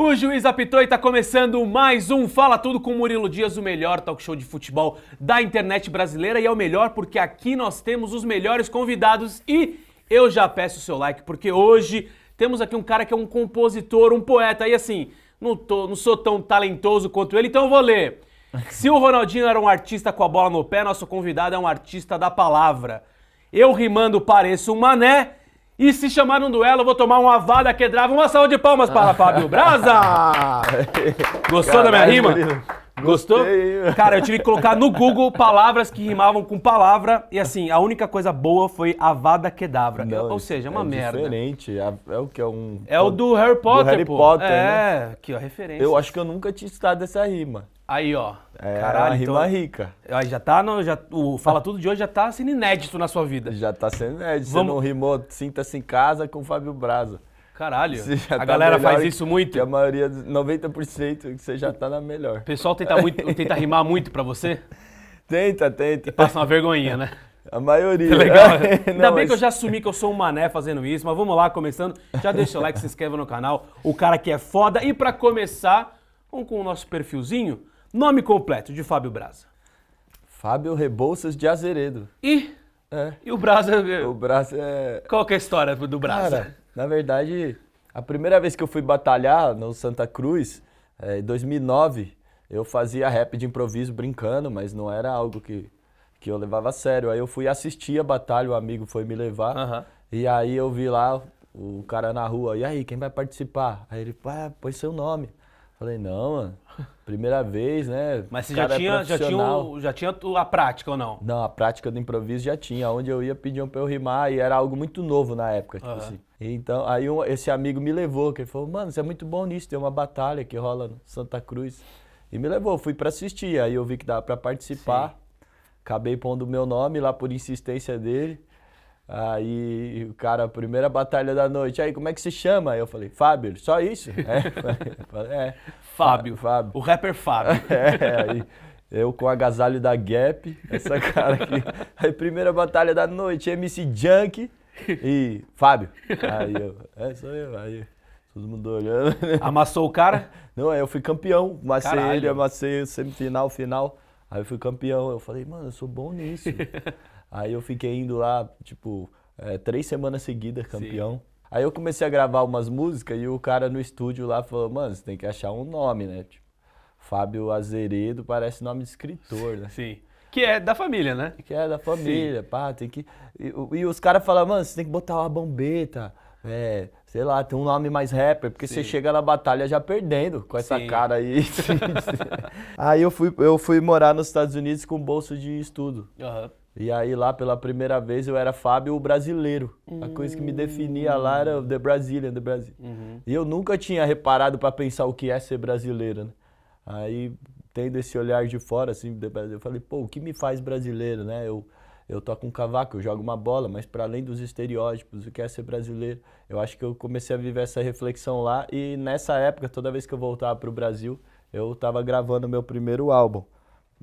O juiz apitou e tá começando mais um Fala Tudo com Murilo Dias, o melhor talk show de futebol da internet brasileira e é o melhor porque aqui nós temos os melhores convidados e eu já peço o seu like porque hoje temos aqui um cara que é um compositor, um poeta e assim, não, tô, não sou tão talentoso quanto ele, então eu vou ler. Se o Ronaldinho era um artista com a bola no pé, nosso convidado é um artista da palavra. Eu rimando pareço um mané e se chamar um duelo, eu vou tomar uma vada quebrava, uma salva de palmas para Fábio Braza! Gostou Caralho, da minha rima? Gostou? Cara, eu tive que colocar no Google palavras que rimavam com palavra e assim, a única coisa boa foi Avada Kedavra. Não, Ou seja, é uma é merda. Diferente. É, é o que é um É o do Harry Potter, do Harry pô. Potter, né? É, né? que ó, referência. Eu acho que eu nunca tinha estudado essa rima. Aí, ó. É, Caralho, rima então, rica. Aí já tá no, já, o Fala Tudo de hoje já tá sendo inédito na sua vida. Já tá sendo inédito. Vamos... Você não rimou Sinta-se em Casa com o Fábio Braza. Caralho. a tá galera faz isso muito? Que a maioria, 90%, você já tá na melhor. O pessoal tenta, muito, tenta rimar muito pra você? Tenta, tenta. E passa uma vergonhinha, né? A maioria. Tá legal. É, Ainda não, bem mas... que eu já assumi que eu sou um mané fazendo isso, mas vamos lá, começando. Já deixa o like, se inscreva no canal. O cara que é foda. E pra começar, vamos com o nosso perfilzinho. Nome completo de Fábio Braza. Fábio Rebouças de Azeredo. E? É. E o Braza? O Braza é... Qual que é a história do Braza? Cara, na verdade, a primeira vez que eu fui batalhar no Santa Cruz, é, em 2009, eu fazia rap de improviso brincando, mas não era algo que, que eu levava a sério. Aí eu fui assistir a batalha, o amigo foi me levar. E aí eu vi lá o cara na rua, e aí, quem vai participar? Aí ele, ah, põe seu nome. Falei, não, mano, Primeira vez, né? Mas você já tinha, já tinha, o, já tinha a prática ou não? Não, a prática do improviso já tinha. Onde eu ia pediam pra eu rimar e era algo muito novo na época, tipo uhum. assim. Então, aí um, esse amigo me levou, que ele falou, mano, você é muito bom nisso, tem uma batalha que rola no Santa Cruz. E me levou, fui para assistir. Aí eu vi que dava para participar. Sim. Acabei pondo o meu nome lá por insistência dele. Aí o cara, primeira batalha da noite, aí como é que se chama? Eu falei, Fábio, só isso? É, falei, é. Fábio, Fábio. O rapper Fábio. É, aí eu com o agasalho da Gap, essa cara aqui. Aí primeira batalha da noite, MC Junk e Fábio. Aí eu, é, sou eu, aí todo mundo olhando. Amassou o cara? Não, aí eu fui campeão, amassei Caralho. ele, amassei semifinal, final. Aí eu fui campeão, eu falei, mano, eu sou bom nisso. Aí eu fiquei indo lá, tipo, é, três semanas seguidas, campeão. Sim. Aí eu comecei a gravar umas músicas e o cara no estúdio lá falou, mano, você tem que achar um nome, né? Tipo, Fábio Azeredo parece nome de escritor, né? Sim. Que é da família, né? Que é da família, Sim. pá, tem que. E, e os caras falam, mano, você tem que botar uma bombeta. É, sei lá, tem um nome mais rapper, porque Sim. você chega na batalha já perdendo com essa Sim. cara aí. aí eu fui, eu fui morar nos Estados Unidos com bolso de estudo. Uhum. E aí lá pela primeira vez eu era Fábio o brasileiro. Uhum. A coisa que me definia lá era The Brazilian, The Brazil. Uhum. E eu nunca tinha reparado para pensar o que é ser brasileiro, né? Aí tendo esse olhar de fora assim, The eu falei, pô, o que me faz brasileiro, né? Eu eu toco um cavaco, eu jogo uma bola, mas para além dos estereótipos, o que é ser brasileiro? Eu acho que eu comecei a viver essa reflexão lá e nessa época, toda vez que eu voltava para o Brasil, eu estava gravando meu primeiro álbum.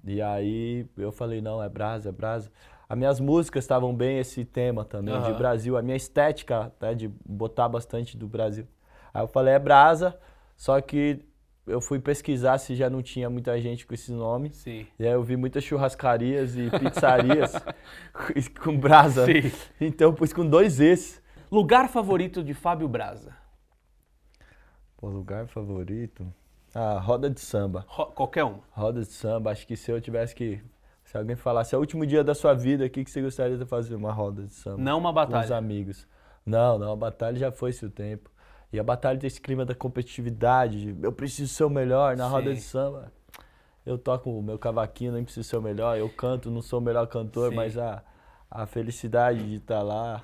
E aí eu falei, não, é brasa, é brasa. As minhas músicas estavam bem esse tema também, uhum. de Brasil. A minha estética, né, de botar bastante do Brasil. Aí eu falei, é brasa, só que eu fui pesquisar se já não tinha muita gente com esse nome. Sim. E aí eu vi muitas churrascarias e pizzarias com brasa. Sim. Então eu pus com dois Es. Lugar favorito de Fábio Brasa? Pô, lugar favorito? Ah, roda de samba. Ro qualquer uma? Roda de samba. Acho que se eu tivesse que. Se alguém falasse, é o último dia da sua vida, o que, que você gostaria de fazer? Uma roda de samba. Não uma batalha. Com os amigos. Não, não. A batalha já foi seu tempo. E a batalha desse clima da competitividade, de eu preciso ser o melhor na Sim. roda de samba. Eu toco o meu cavaquinho, nem preciso ser o melhor. Eu canto, não sou o melhor cantor, Sim. mas a, a felicidade de estar tá lá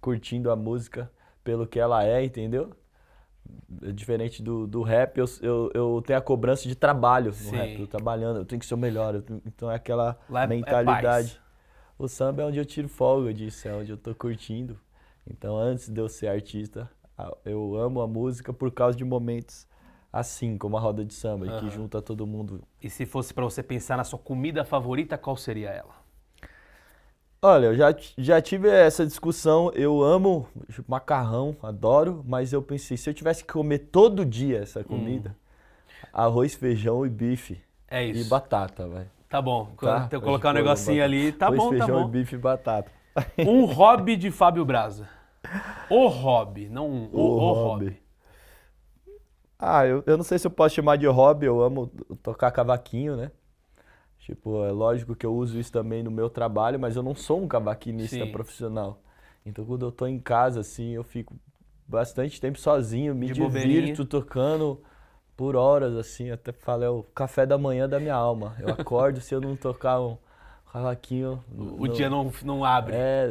curtindo a música pelo que ela é, entendeu? diferente do, do rap, eu, eu, eu tenho a cobrança de trabalho no Sim. rap. Eu trabalhando, eu tenho que ser o melhor. então é aquela Lá é- é mentalidade. É o samba é onde eu tiro folga disso, é onde eu tô curtindo. Então antes de eu ser artista, eu amo a música por causa de momentos assim, como a roda de samba, uhum. que junta todo mundo. E se fosse para você pensar na sua comida favorita, qual seria ela? Olha, eu já, já tive essa discussão. Eu amo macarrão, adoro, mas eu pensei, se eu tivesse que comer todo dia essa hum. comida, hum. arroz, feijão e bife. É isso. E batata, velho. Tá bom. Tá? Eu colocar um negocinho batata. ali, tá arroz, bom, tá feijão tá bom. e bife e batata. Um hobby de Fábio Braza. O hobby, não um. O, o, o hobby. hobby. Ah, eu, eu não sei se eu posso chamar de hobby, eu amo tocar cavaquinho, né? Tipo, é lógico que eu uso isso também no meu trabalho, mas eu não sou um cavaquinista Sim. profissional. Então, quando eu tô em casa, assim, eu fico bastante tempo sozinho, me De divirto tocando por horas, assim. Até falo, é o café da manhã da minha alma. Eu acordo se eu não tocar um cavaquinho. O, no, dia não, não abre. É,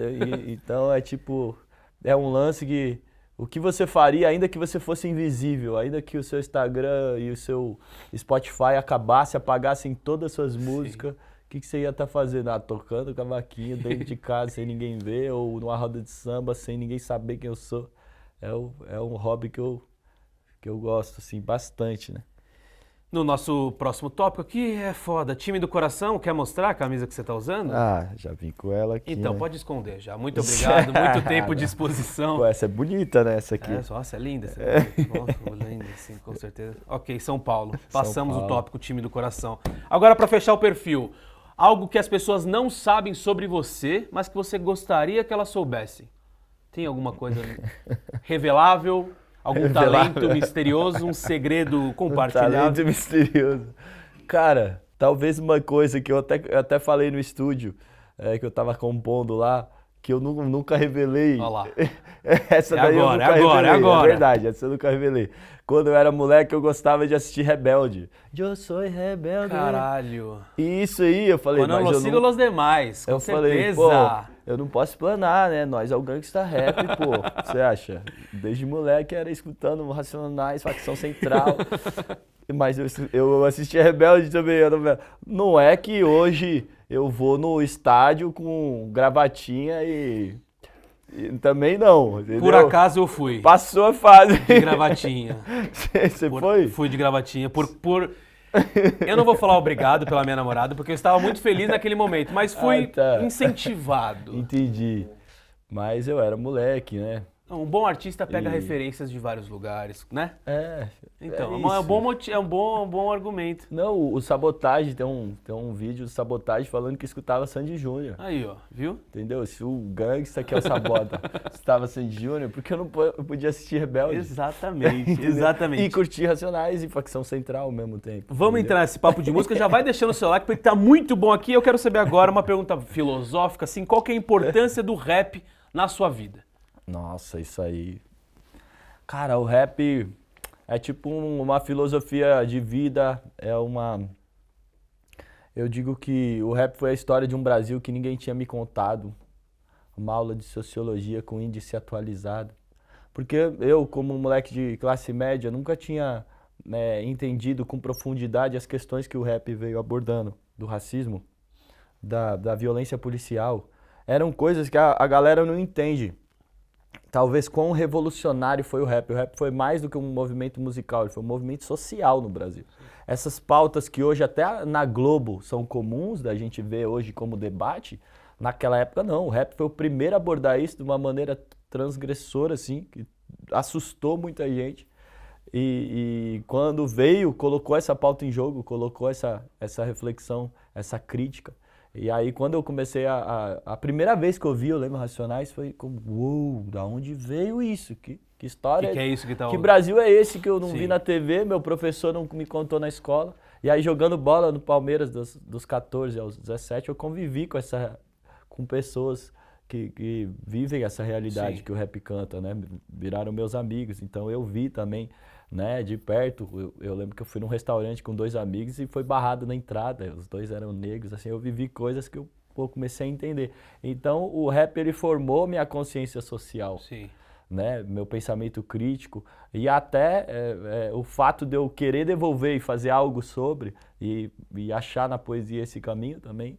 e, então é tipo, é um lance que o que você faria ainda que você fosse invisível, ainda que o seu Instagram e o seu Spotify acabasse, apagassem todas as suas músicas, o que, que, você ia estar tá fazendo? Ah, tocando cavaquinho dentro de casa sem ninguém ver, ou numa roda de samba sem ninguém saber quem eu sou. É, o, é um hobby que eu, que eu gosto, assim, bastante, né? No nosso próximo tópico aqui é foda. Time do coração, quer mostrar a camisa que você está usando? Ah, já vim com ela aqui. Então, né? pode esconder já. Muito obrigado, muito tempo de exposição. Pô, essa é bonita, né? Essa aqui. É, nossa, é linda. Essa é. Nossa, linda, sim, com certeza. Ok, São Paulo. Passamos São Paulo. o tópico time do coração. Agora, para fechar o perfil, algo que as pessoas não sabem sobre você, mas que você gostaria que elas soubessem. Tem alguma coisa revelável? Algum talento misterioso, um segredo compartilhado? Um talento misterioso. Cara, talvez uma coisa que eu até, eu até falei no estúdio, é, que eu tava compondo lá, que eu nu nunca revelei. Olha lá. essa é daí agora, eu nunca é agora, é revelei. É agora. É verdade, essa eu nunca revelei. Quando eu era moleque, eu gostava de assistir Rebelde. Eu sou rebelde. Caralho. E isso aí, eu falei... Quando eu sigo não... os demais, com eu certeza. Falei, eu não posso planar, né? Nós é o gangsta rap, pô. Você acha? Desde moleque era escutando Racionais, Facção Central. Mas eu, eu assistia Rebelde também. Não é que hoje eu vou no estádio com gravatinha e também não. Entendeu? Por acaso eu fui. Passou a fase. De gravatinha. Você foi? Fui de gravatinha. Por, por, eu não vou falar obrigado pela minha namorada, porque eu estava muito feliz naquele momento, mas fui ah, tá. incentivado. Entendi. Mas eu era moleque, né? Um bom artista pega e... referências de vários lugares, né? É. Então, é, é um, bom, é, um bom, um bom argumento. Não, o, sabotagem Sabotage, tem um, tem um vídeo do Sabotage falando que escutava Sandy Júnior. Aí, ó, viu? Entendeu? Se o gangsta que é o Sabota estava Sandy Júnior, porque eu não eu podia assistir Rebelde. Exatamente, exatamente. E curtir Racionais e Facção Central ao mesmo tempo. Vamos entendeu? entrar nesse papo de música, já vai deixando o seu like, porque tá muito bom aqui. Eu quero saber agora uma pergunta filosófica, assim, qual que é a importância do rap na sua vida? Nossa, isso aí. Cara, o rap é tipo uma filosofia de vida, é uma. Eu digo que o rap foi a história de um Brasil que ninguém tinha me contado. Uma aula de sociologia com índice atualizado. Porque eu, como moleque de classe média, nunca tinha né, entendido com profundidade as questões que o rap veio abordando do racismo, da, da violência policial. Eram coisas que a, a galera não entende talvez quão revolucionário foi o rap. O rap foi mais do que um movimento musical, ele foi um movimento social no Brasil. Essas pautas que hoje até na Globo são comuns da gente ver hoje como debate, naquela época não. O rap foi o primeiro a abordar isso de uma maneira transgressora, assim, que assustou muita gente. E, e quando veio, colocou essa pauta em jogo, colocou essa, essa reflexão, essa crítica. E aí, quando eu comecei a, a, a, primeira vez que eu vi, eu lembro Racionais, foi como, uou, da onde veio isso? Que, que história que, que é isso que tá Que Brasil é esse que eu não Sim. vi na TV, meu professor não me contou na escola. E aí, jogando bola no Palmeiras dos, dos 14 aos 17, eu convivi com essa com pessoas que, que vivem essa realidade Sim. que o rap canta, né? Viraram meus amigos, então eu vi também né, de perto. Eu, eu, lembro que eu fui num restaurante com dois amigos e foi barrado na entrada. Os dois eram negros, assim, eu vivi coisas que eu pô, comecei a entender. Então, o rap ele formou minha consciência social. Sim. Né, meu pensamento crítico e até é, é, o fato de eu querer devolver e fazer algo sobre e, e achar na poesia esse caminho também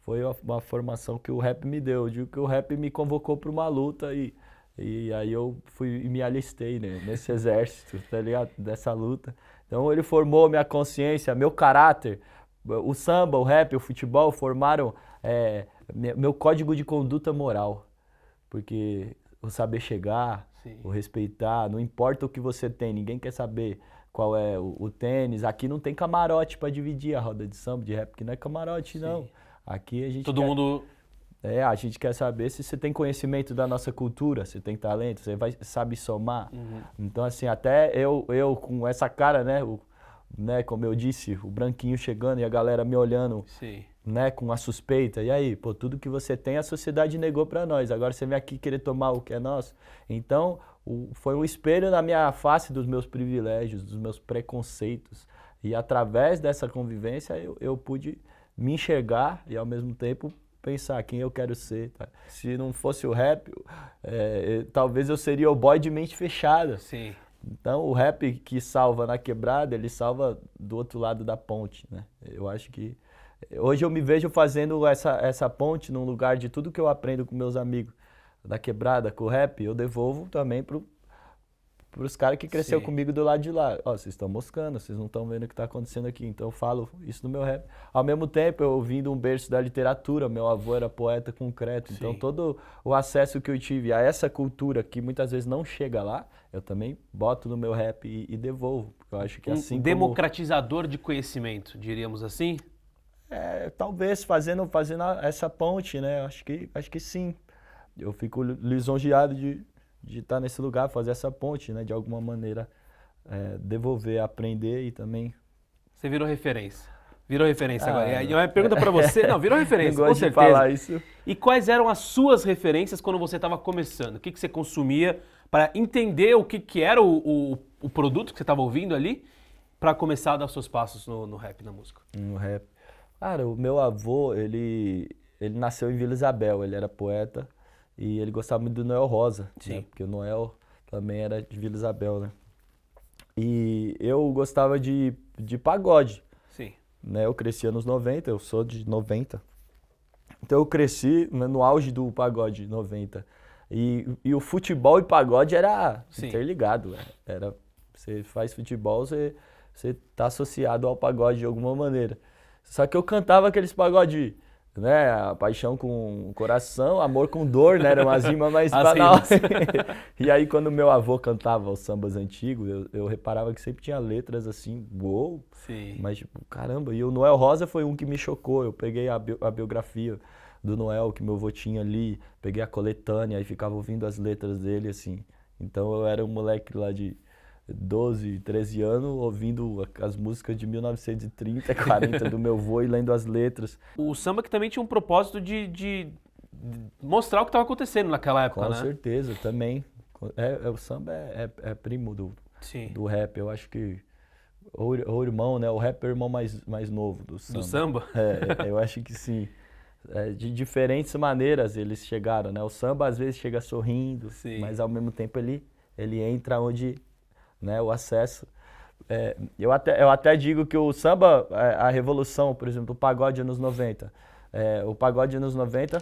foi uma, uma formação que o rap me deu. Eu digo que o rap me convocou para uma luta e, e aí eu fui e me alistei né, nesse exército, tá ligado? Dessa luta. Então ele formou minha consciência, meu caráter. O samba, o rap, o futebol formaram é, meu código de conduta moral. Porque o saber chegar, Sim. o respeitar, não importa o que você tem, ninguém quer saber qual é o, o tênis. Aqui não tem camarote para dividir a roda de samba, de rap, que não é camarote, Sim. não. Aqui a gente. Todo quer... mundo é, a gente quer saber se você tem conhecimento da nossa cultura, se tem talento, você vai, sabe somar. Uhum. Então, assim, até eu, eu com essa cara, né, o, né, como eu disse, o branquinho chegando e a galera me olhando, Sim. né, com a suspeita. E aí, pô, tudo que você tem a sociedade negou para nós. Agora você vem aqui querer tomar o que é nosso. Então, o, foi um espelho na minha face dos meus privilégios, dos meus preconceitos. E através dessa convivência eu, eu pude me enxergar e ao mesmo tempo pensar quem eu quero ser. Tá? Se não fosse o rap, é, é, talvez eu seria o boy de mente fechada. Sim. Então, o rap que salva na quebrada, ele salva do outro lado da ponte, né? Eu acho que... Hoje eu me vejo fazendo essa, essa ponte num lugar de tudo que eu aprendo com meus amigos da quebrada, com o rap, eu devolvo também pro, para os caras que cresceu Sim. comigo do lado de lá. Ó, oh, vocês estão moscando, vocês não estão vendo o que está acontecendo aqui. Então eu falo isso no meu rap. Ao mesmo tempo, eu vim de um berço da literatura, meu avô era poeta concreto. Então sim. Então todo o acesso que eu tive a essa cultura que muitas vezes não chega lá, eu também boto no meu rap e, e devolvo. eu acho que um assim. democratizador como... de conhecimento, diríamos assim? É, talvez fazendo, fazendo essa ponte, né? Acho que, acho que sim. Eu fico lisonjeado de de estar tá nesse lugar, fazer essa ponte, né? De alguma maneira é, devolver, aprender e também. Você virou referência. Virou referência ah, agora. E é uma pergunta para você. Não, virou referência, com certeza. De falar isso. E quais eram as suas referências quando você estava começando? O que, que você consumia para entender o que, que era o, o, o produto que você estava ouvindo ali para começar a dar os seus passos no, no rap, na música? No rap. Cara, o meu avô, ele, ele nasceu em Vila Isabel, ele era poeta. E ele gostava muito do Noel Rosa, né? Sim. Né? porque o Noel também era de Vila Isabel, né? E eu gostava de, de pagode. Sim. Né? Eu cresci anos 90, eu sou de 90. Então eu cresci né, no auge do pagode 90. E, e o futebol e pagode era Sim. interligado. É. Era, você faz futebol, você, você tá associado ao pagode de alguma maneira. Só que eu cantava aqueles pagode né, a paixão com coração, amor com dor, né, era uma rima mais banal. e aí quando meu avô cantava os sambas antigos, eu, eu reparava que sempre tinha letras assim, uou, Sim. mas tipo, caramba, e o Noel Rosa foi um que me chocou, eu peguei a, bi a biografia do Noel que meu avô tinha ali, peguei a coletânea e ficava ouvindo as letras dele assim. Então eu era um moleque lá de 12, 13 anos, ouvindo as músicas de 1930, 40 do meu avô e lendo as letras. O samba que também tinha um propósito de, de mostrar o que estava acontecendo naquela época, Com né? Com certeza, também. É, é, o samba é, é, é primo do, Sim. do rap, eu acho que... Ou, ou irmão, né? O rap é o irmão mais, mais novo do samba. Do samba? É, é, é, eu acho que sim. É, de diferentes maneiras eles chegaram, né? O samba às vezes chega sorrindo, Sim. mas ao mesmo tempo ele, ele entra onde né? O acesso. É, eu, até, eu até digo que o samba, é, a, revolução, por exemplo, o pagode anos 90. É, o pagode anos 90,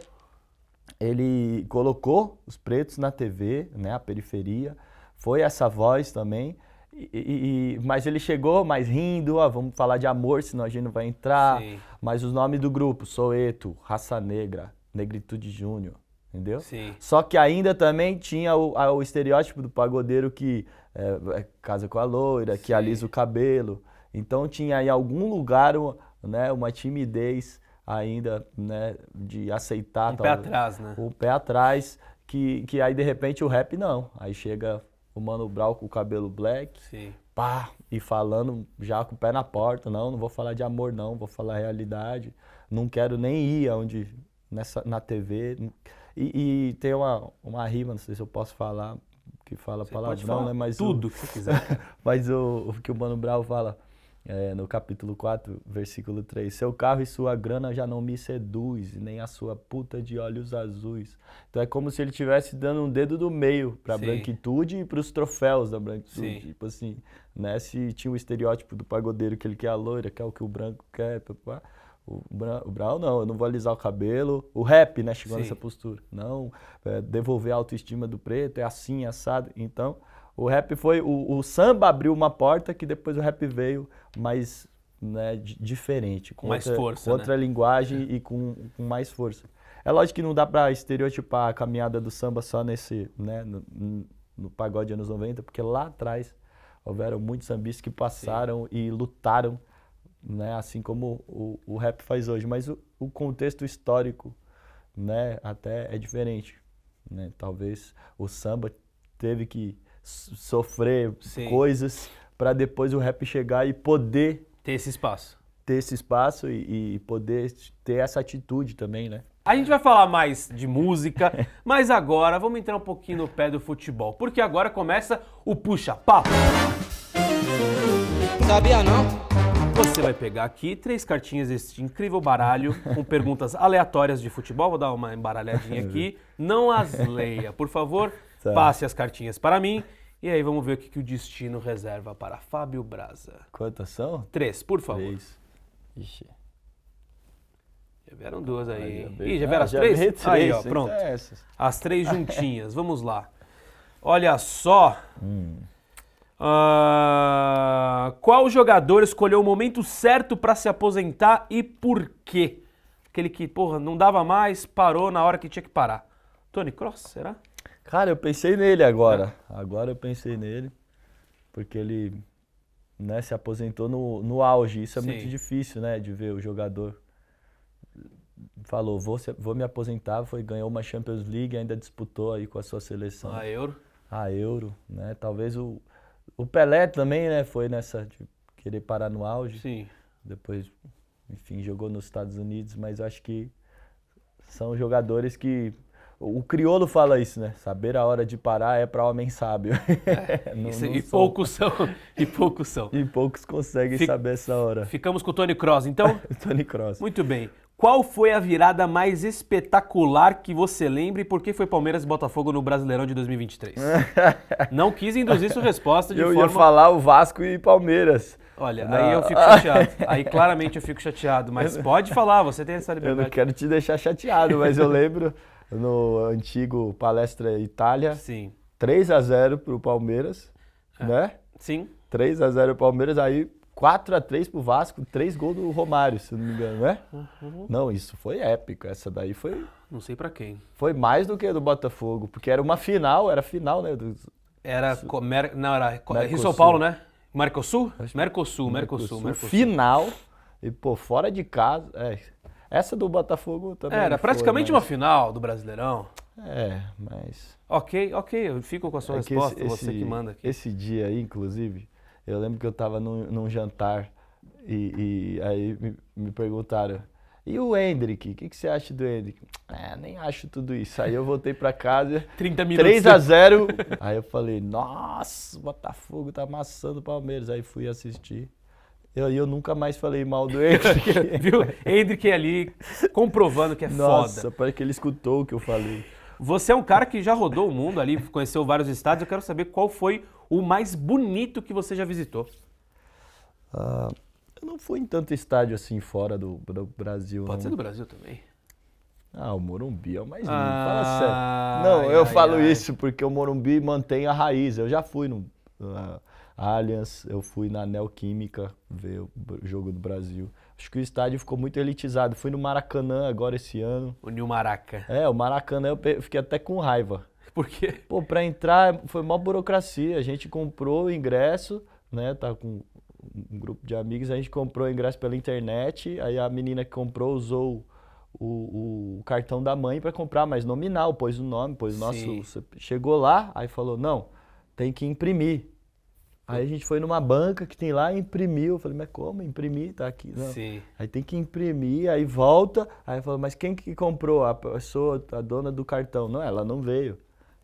ele colocou os pretos na TV, né? A periferia. Foi essa voz também. e, e, mas ele chegou mais rindo, ó, vamos falar de amor, senão a gente não vai entrar. Sim. Mas os nomes do grupo, Soeto, Raça Negra, Negritude Júnior, entendeu? Sim. Só que ainda também tinha o, a, o, estereótipo do pagodeiro que é, é, casa com a loira, Sim. que alisa o cabelo. Então tinha em algum lugar né, uma timidez ainda né, de aceitar. Um tal, pé atrás, né? O pé atrás, que, que aí de repente o rap não. Aí chega o Mano Brown com o cabelo black, Sim. pá, e falando já com o pé na porta, não, não vou falar de amor não, vou falar realidade, não quero nem ir aonde, nessa, na TV. E, e tem uma, uma rima, não sei se eu posso falar, que fala você palavrão, né? Mas tudo o, que você quiser. mas o, o, que o Mano Brau fala é, no capítulo 4, versículo 3: Seu carro e sua grana já não me seduz, nem a sua puta de olhos azuis. Então é como se ele estivesse dando um dedo do meio para a branquitude e para os troféus da branquitude. Sim. Tipo assim, né? Se tinha o um estereótipo do pagodeiro que ele quer a loira, quer o que o branco quer, papá. O, Bra o Brown, não, eu não vou alisar o cabelo. O rap, né, chegou Sim. nessa postura. Não, é, devolver a autoestima do preto, é assim, é assado. Então, o rap foi. O, o samba abriu uma porta que depois o rap veio mais né, diferente. Com, mais outra, força. Com né? outra linguagem é. e com, com mais força. É lógico que não dá para estereotipar a caminhada do samba só nesse, né, no, no pagode anos 90, porque lá atrás houveram muitos sambistas que passaram Sim. e lutaram né? assim como o, o rap faz hoje. Mas o, o contexto histórico né? até é diferente. Né? Talvez o samba teve que sofrer Sim. coisas para depois o rap chegar e poder ter esse espaço. Ter esse espaço e, e poder ter essa atitude também, né? A gente vai falar mais de música, mas agora vamos entrar um pouquinho no pé do futebol, porque agora começa o puxa-papo. Sabia não? Você vai pegar aqui três cartinhas desse incrível baralho com perguntas aleatórias de futebol. Vou dar uma embaralhadinha uhum. aqui. Não as leia, por favor. Tá. Passe as cartinhas para mim. E aí vamos ver o que, que o destino reserva para Fábio Braza. Quantas são? Três, por favor. Três. Ixi. Já vieram duas aí. Ih, já vieram ah, as já três? três? Aí, ó, pronto. É as três juntinhas. vamos lá. Olha só. Hum. Uh, qual jogador escolheu o momento certo para se aposentar e por quê? Aquele que, porra, não dava mais, parou na hora que tinha que parar. Tony Cross, será? Cara, eu pensei nele agora. É. Agora eu pensei nele. Porque ele né, se aposentou no, no auge. Isso é Sim. muito difícil, né? De ver o jogador. Falou, vou, vou me aposentar, foi, ganhou uma Champions League, ainda disputou aí com a sua seleção. A Euro. A Euro, né? Talvez o o Pelé também, né, foi nessa de querer parar no auge. Sim. Depois, enfim, jogou nos Estados Unidos, mas acho que são jogadores que o criolo fala isso, né? Saber a hora de parar é para homem sábio. É, não, isso, não e poucos são. E poucos são. E poucos conseguem Fic, saber essa hora. Ficamos com o Tony Cross, então? Tony Cross. Muito bem. Qual foi a virada mais espetacular que você lembra e por que foi Palmeiras e Botafogo no Brasileirão de 2023? Não quis induzir sua resposta de eu forma... Eu ia falar o Vasco e Palmeiras. Olha, não. aí eu fico chateado. aí claramente eu fico chateado, mas pode falar, você tem essa liberdade. Eu não quero te deixar chateado, mas eu lembro no antigo Palestra Itália. Sim. 3 a 0 pro Palmeiras, é. né? Sim. 3 a 0 Palmeiras, aí 4 a 3 pro Vasco, três gols do Romário, se não me engano, né? Uhum. Não, isso foi épico. Essa daí foi. Não sei para quem. Foi mais do que a do Botafogo, porque era uma final, era final, né? Do... Era. Su... Comer... Não, era Mercosul. É Rio São Paulo, né? Mercosul? Mercosul, Mercosul, Mercosul. Mercosul. Final. E, pô, fora de casa. É. Essa do Botafogo também. Era foi, praticamente mas... uma final do Brasileirão. É, mas. Ok, ok, eu fico com a sua é resposta, esse, você esse, que manda aqui. Esse dia aí, inclusive eu lembro que eu estava num, num, jantar e, e aí me, me, perguntaram. E o Hendrick, o que, que, você acha do Hendrick? Ah, nem acho tudo isso. Aí eu voltei para casa, 30 minutos. 3 a 0 Aí eu falei, nossa, o Botafogo tá amassando o Palmeiras. Aí fui assistir. Eu, eu nunca mais falei mal do Hendrick. Viu? Hendrick ali comprovando que é Nossa, foda. Nossa, parece que ele escutou o que eu falei. Você é um cara que já rodou o mundo ali, conheceu vários estados. Eu quero saber qual foi o mais bonito que você já visitou? Ah, eu não fui em tanto estádio assim fora do, do Brasil. Pode não. ser do Brasil também. Ah, o Morumbi é o mais lindo. Ah, Fala sério. Não, ai, eu ai, falo ai. isso porque o Morumbi mantém a raiz. Eu já fui no uh, Allianz, eu fui na Neoquímica ver o jogo do Brasil. Acho que o estádio ficou muito elitizado. Fui no Maracanã agora esse ano. O New Maraca. É, o Maracanã eu fiquei até com raiva. Porque. Pô, pra entrar foi mó burocracia. A gente comprou o ingresso, né? Tá com um grupo de amigos, a gente comprou o ingresso pela internet. Aí a menina que comprou usou o, o cartão da mãe para comprar, mas nominal, pôs o nome, pôs o nosso. Chegou lá, aí falou: não, tem que imprimir. Aí a gente foi numa banca que tem lá e imprimiu. Eu falei, mas como imprimir? Tá aqui. Não. Né? Sim. Aí tem que imprimir, aí volta. Aí falou, mas quem que comprou? A pessoa, a dona do cartão. Não, ela não veio.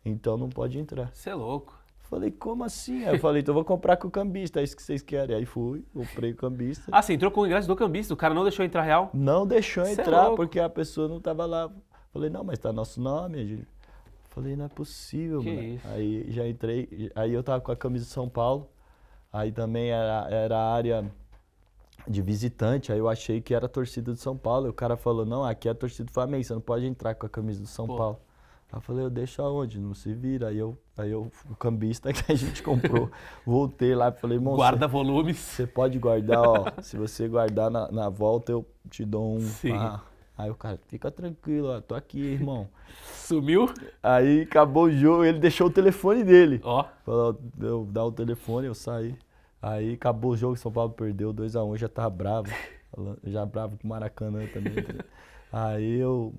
Então não pode entrar. Você é louco. Falei, como assim? Aí eu falei, então vou comprar com o cambista, é isso que vocês querem. Aí fui, comprei o cambista. Ah, você entrou com o ingresso do cambista, o cara não deixou entrar real? Não deixou Cê é entrar, é porque a pessoa não estava lá. Falei, não, mas tá nosso nome, gente. Falei, não é possível, que mano. Isso? Aí já entrei, aí eu tava com a camisa de São Paulo, aí também era, era a área de visitante, aí eu achei que era a torcida de São Paulo. E o cara falou, não, aqui é a torcida do Flamengo, você não pode entrar com a camisa do São Pô. Paulo. Aí eu falei, eu deixo aonde? Não se vira. Aí eu, aí eu o cambista que a gente comprou, voltei lá e falei, irmão. Guarda cê, volumes. Você pode guardar, ó. se você guardar na, na volta, eu te dou um. Sim. Aí o cara, fica tranquilo, ó, tô aqui, irmão. Sumiu? Aí acabou o jogo, ele deixou o telefone dele. Ó. Falou, eu dá o telefone, eu saí. Aí acabou o jogo, São Paulo perdeu 2x1, um, já tava bravo. Já bravo com o Maracanã também. Aí eu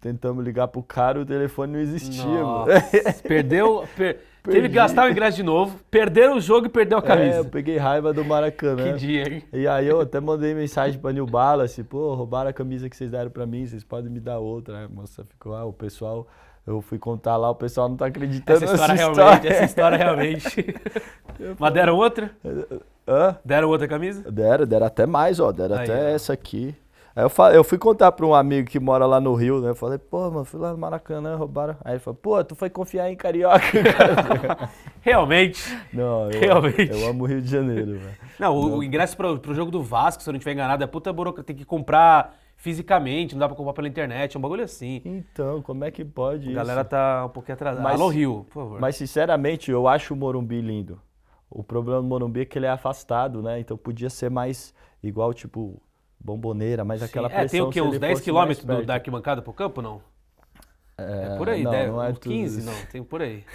tentamos ligar pro cara, o telefone não existia, mano. Perdeu. Per... Perdi. Teve que gastar o ingresso de novo, perderam o jogo e perdeu a é, camisa. É, eu peguei raiva do Maracanã. que dia, hein? E aí eu até mandei mensagem pra New Balance, pô, roubaram a camisa que vocês deram pra mim, vocês podem me dar outra. A moça ficou, ah, o pessoal, eu fui contar lá, o pessoal não tá acreditando essa história. Realmente, história. Essa história realmente, Mas deram outra? Hã? Deram outra camisa? Deram, deram até mais, ó, deram aí, até ó. essa aqui. Aí eu, falei, eu fui contar para um amigo que mora lá no Rio, né? Eu falei, pô, mano, fui lá no Maracanã, roubaram. Aí ele falou, pô, tu foi confiar em carioca. Realmente. Não, eu, Realmente. Eu amo o Rio de Janeiro, velho. Não, o, o ingresso para o jogo do Vasco, se eu não tiver enganado, é puta burocracia. Tem que comprar fisicamente, não dá pra comprar pela internet, é um bagulho assim. Então, como é que pode isso? A galera tá um pouquinho atrasada. Mas, Alô Rio, por favor. Mas sinceramente, eu acho o Morumbi lindo. O problema do Morumbi é que ele é afastado, né? Então podia ser mais igual, tipo, bomboneira, mas Sim. aquela pressão... É, tem o quê? Uns 10 quilômetros da arquibancada pro campo, não? É, é por aí, é, né? não, 10, não é 15, não, tem por aí.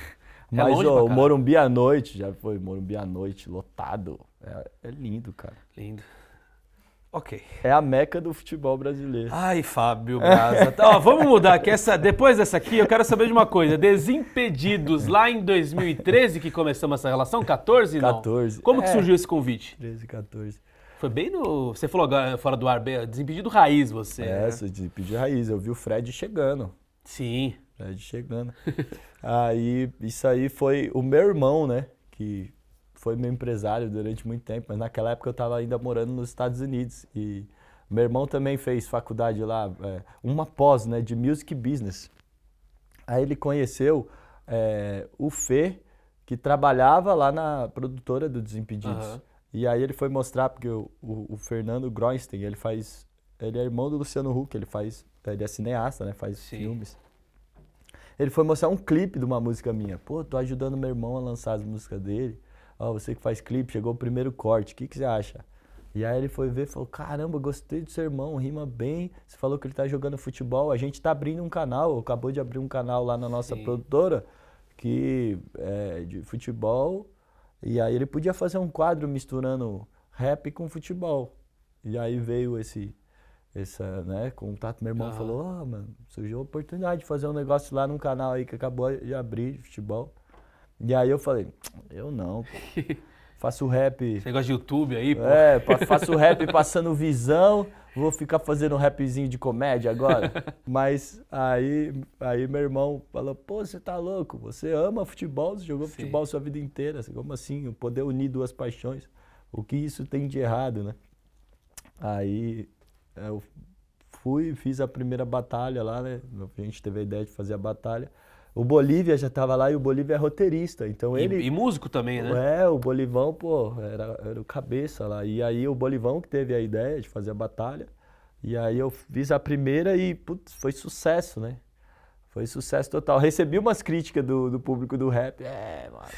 É mas é ó, o Morumbi à noite, já foi Morumbi à noite, lotado. É, é, lindo, cara. Lindo. Ok. É a meca do futebol brasileiro. Ai, Fábio Braza. tá, ó, vamos mudar que essa, depois dessa aqui, eu quero saber de uma coisa. Desimpedidos, lá em 2013 que começamos essa relação, 14 não? 14. Como é, que surgiu esse convite? 13, 14. Foi bem no. Você falou agora, fora do ar, bem, desimpedido raiz você. É, né? desimpedido raiz. Eu vi o Fred chegando. Sim. Fred chegando. aí, isso aí foi o meu irmão, né? Que foi meu empresário durante muito tempo, mas naquela época eu estava ainda morando nos Estados Unidos. E meu irmão também fez faculdade lá, é, uma pós, né? De music business. Aí ele conheceu é, o Fê, que trabalhava lá na produtora do Desimpedidos. Uhum. E aí ele foi mostrar, porque o, o, o Fernando Groenstein, ele faz. Ele é irmão do Luciano Huck, ele faz. Ele é cineasta, né? Faz Sim. filmes. Ele foi mostrar um clipe de uma música minha. Pô, tô ajudando meu irmão a lançar as músicas dele. Ó, você que faz clipe, chegou o primeiro corte, o que, que você acha? E aí ele foi ver e falou: Caramba, gostei do seu irmão, rima bem. Você falou que ele tá jogando futebol. A gente tá abrindo um canal, acabou de abrir um canal lá na nossa Sim. produtora que é de futebol e aí ele podia fazer um quadro misturando rap com futebol. E aí veio esse esse né, contato. Meu irmão ah. falou, ah oh, mano, surgiu a oportunidade de fazer um negócio lá num canal aí que acabou de abrir de futebol. E aí eu falei, eu não, pô. faço rap. Você gosta de YouTube aí, pô? É, faço rap passando visão, vou ficar fazendo um rapzinho de comédia agora. Mas aí, aí meu irmão falou: pô, você tá louco, você ama futebol, você jogou Sim. futebol sua vida inteira. Como assim? Poder unir duas paixões. O que isso tem de errado, né? Aí eu fui, fiz a primeira batalha lá, né? A gente teve a ideia de fazer a batalha. O Bolívia já estava lá e o Bolívia é roteirista, então ele... E, e, músico também, né? É, o Bolivão, pô, era, era o cabeça lá. E aí o Bolivão que teve a ideia de fazer a batalha. E aí eu fiz a primeira e, putz, foi sucesso, né? Foi sucesso total. Recebi umas críticas do, do público do rap. É, mano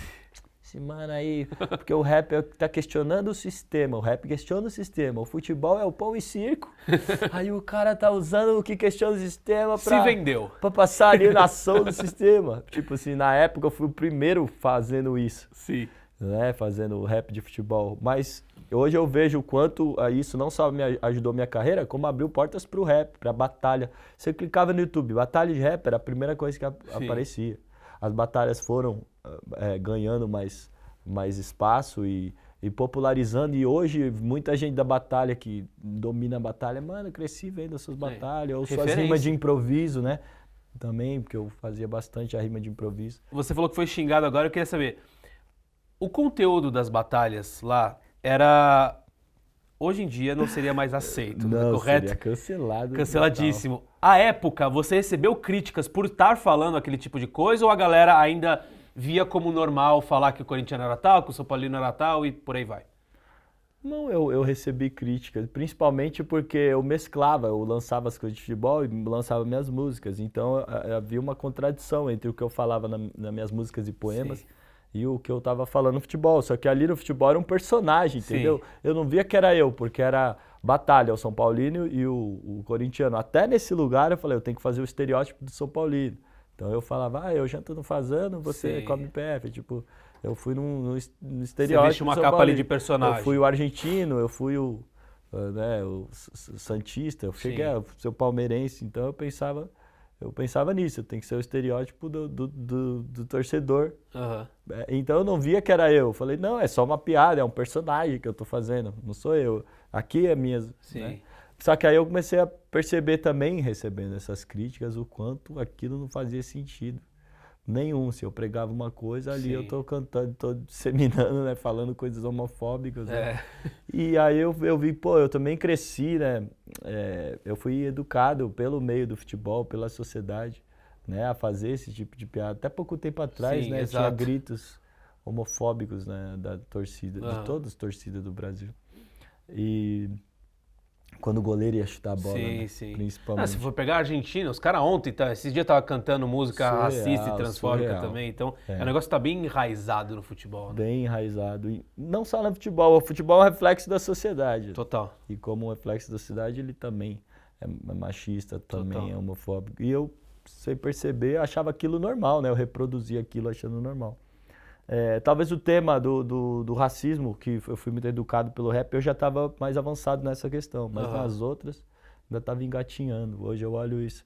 semana aí, porque o rap é está questionando o sistema, o rap questiona o sistema, o futebol é o pão e circo. aí o cara tá usando o que questiona o sistema para se vendeu, passar a alienação do sistema. Tipo assim, na época eu fui o primeiro fazendo isso. Sim. Né, fazendo rap de futebol, mas hoje eu vejo o quanto ah, isso não só me ajudou minha carreira, como abriu portas para o rap, para batalha. Você clicava no YouTube, batalha de rap era a primeira coisa que Sim. aparecia as batalhas foram é, ganhando mais, mais espaço e, e popularizando. E hoje, muita gente da batalha que domina a batalha, mano, eu cresci vendo suas é, batalhas, ou Referência. suas rimas de improviso, né? Também, porque eu fazia bastante a rima de improviso. Você falou que foi xingado agora, eu queria saber. O conteúdo das batalhas lá era hoje em dia não seria mais aceito, né, não, correto? Seria cancelado. Canceladíssimo. A À época, você recebeu críticas por estar falando aquele tipo de coisa ou a galera ainda via como normal falar que o Corinthians era tal, que o São Paulino era tal e por aí vai? Não, eu, eu recebi críticas, principalmente porque eu mesclava, eu lançava as coisas de futebol e lançava minhas músicas. Então havia uma contradição entre o que eu falava na, nas minhas músicas e poemas. Sim e o que eu estava falando no futebol. Só que ali no futebol era um personagem, entendeu? Sim. Eu não via que era eu, porque era batalha, o São Paulino e o, o corintiano. Até nesse lugar eu falei, eu tenho que fazer o estereótipo do São Paulino. Então eu falava, ah, eu janto no fazano, você Sim. come PF. Tipo, eu fui num, num estereótipo. Você veste uma capa Paulino. ali de personagem. Eu fui o argentino, eu fui o, né, o, o Santista, eu cheguei Sim. a ser o palmeirense, então eu pensava eu pensava nisso, tem que ser o estereótipo do, do, do, do torcedor. Uhum. Então eu não via que era eu. Falei, não, é só uma piada, é um personagem que eu estou fazendo, não sou eu. Aqui é minha. Né? Só que aí eu comecei a perceber também, recebendo essas críticas, o quanto aquilo não fazia sentido nenhum. Se eu pregava uma coisa, ali Sim. eu tô cantando, tô disseminando, né? Falando coisas homofóbicas. Né? É. Né? E aí eu, eu vi, pô, eu também cresci, né? É, eu fui educado pelo meio do futebol, pela sociedade, né? A fazer esse tipo de piada. Até pouco tempo atrás, Sim, né? Exato. Tinha gritos homofóbicos, né? Da torcida, uhum. de todas as torcidas do Brasil. E quando o goleiro ia chutar a bola, sim, né? sim. principalmente. Ah, se for pegar a Argentina, os caras ontem, tá, esses dias tava cantando música surreal, racista e transfóbica surreal. também. Então, é. o negócio tá bem enraizado no futebol. Né? Bem enraizado. E não só no futebol, o futebol é um reflexo da sociedade. Total. E como um reflexo da sociedade, ele também é, é machista, também Total. é homofóbico. E eu, sem perceber, achava aquilo normal, né? Eu reproduzia aquilo achando normal. É, talvez o tema do, do, do, racismo, que eu fui muito educado pelo rap, eu já estava mais avançado nessa questão, mas uhum. nas outras ainda estava engatinhando. Hoje eu olho isso.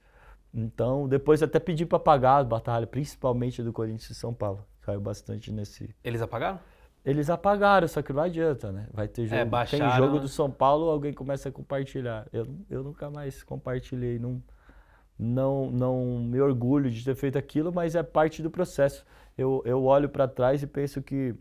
Então, depois até pedi para apagar as batalhas, principalmente do Corinthians e São Paulo. Caiu bastante nesse. Eles apagaram? Eles apagaram, só que não adianta, né? Vai ter é, jogo. É, baixaram, Tem jogo né? do São Paulo, alguém começa a compartilhar. Eu, eu nunca mais compartilhei, não, não, não me orgulho de ter feito aquilo, mas é parte do processo eu, eu olho para trás e penso que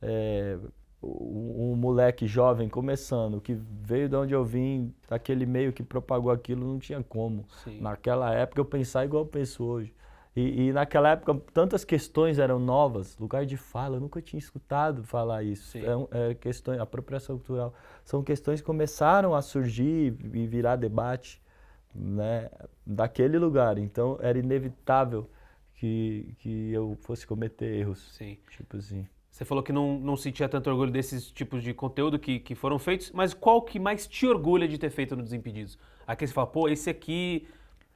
é, um, um, moleque jovem começando, que veio de onde eu vim, daquele meio que propagou aquilo, não tinha como. Sim. Naquela época eu pensar igual eu penso hoje. E, e, naquela época tantas questões eram novas, lugar de fala, eu nunca tinha escutado falar isso. É, é, questões, apropriação cultural, são questões que começaram a surgir e virar debate, né, daquele lugar. Então era inevitável que, que eu fosse cometer erros. Sim. Tipo assim. Você falou que não, não sentia tanto orgulho desses tipos de conteúdo que, que foram feitos, mas qual que mais te orgulha de ter feito no Desimpedidos? Aqui você fala, pô, esse aqui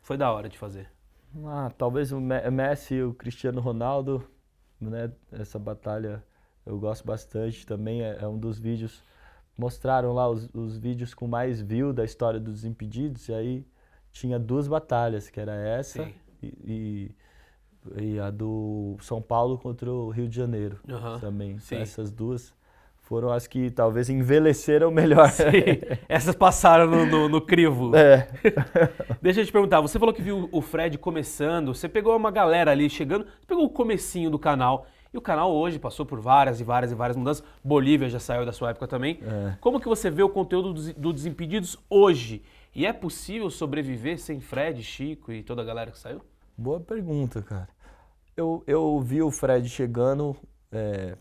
foi da hora de fazer. Ah, talvez o Messi e o Cristiano Ronaldo, né? Essa batalha eu gosto bastante também, é, é um dos vídeos. Mostraram lá os, os, vídeos com mais view da história dos Desimpedidos, e aí tinha duas batalhas, que era essa Sim. e, e e a do São Paulo contra o Rio de Janeiro também. Sim. Essas duas foram as que talvez envelheceram melhor. Sim, essas passaram no, no, no crivo. É. Deixa eu te perguntar, você falou que viu o Fred começando, você pegou uma galera ali chegando, pegou o comecinho do canal. E o canal hoje passou por várias e várias e várias mudanças. Bolívia já saiu da sua época também. É. Como que você vê o conteúdo do, do Desimpedidos hoje? E é possível sobreviver sem Fred, Chico e toda a galera que saiu? Boa pergunta, cara. Eu, eu vi o Fred chegando, é,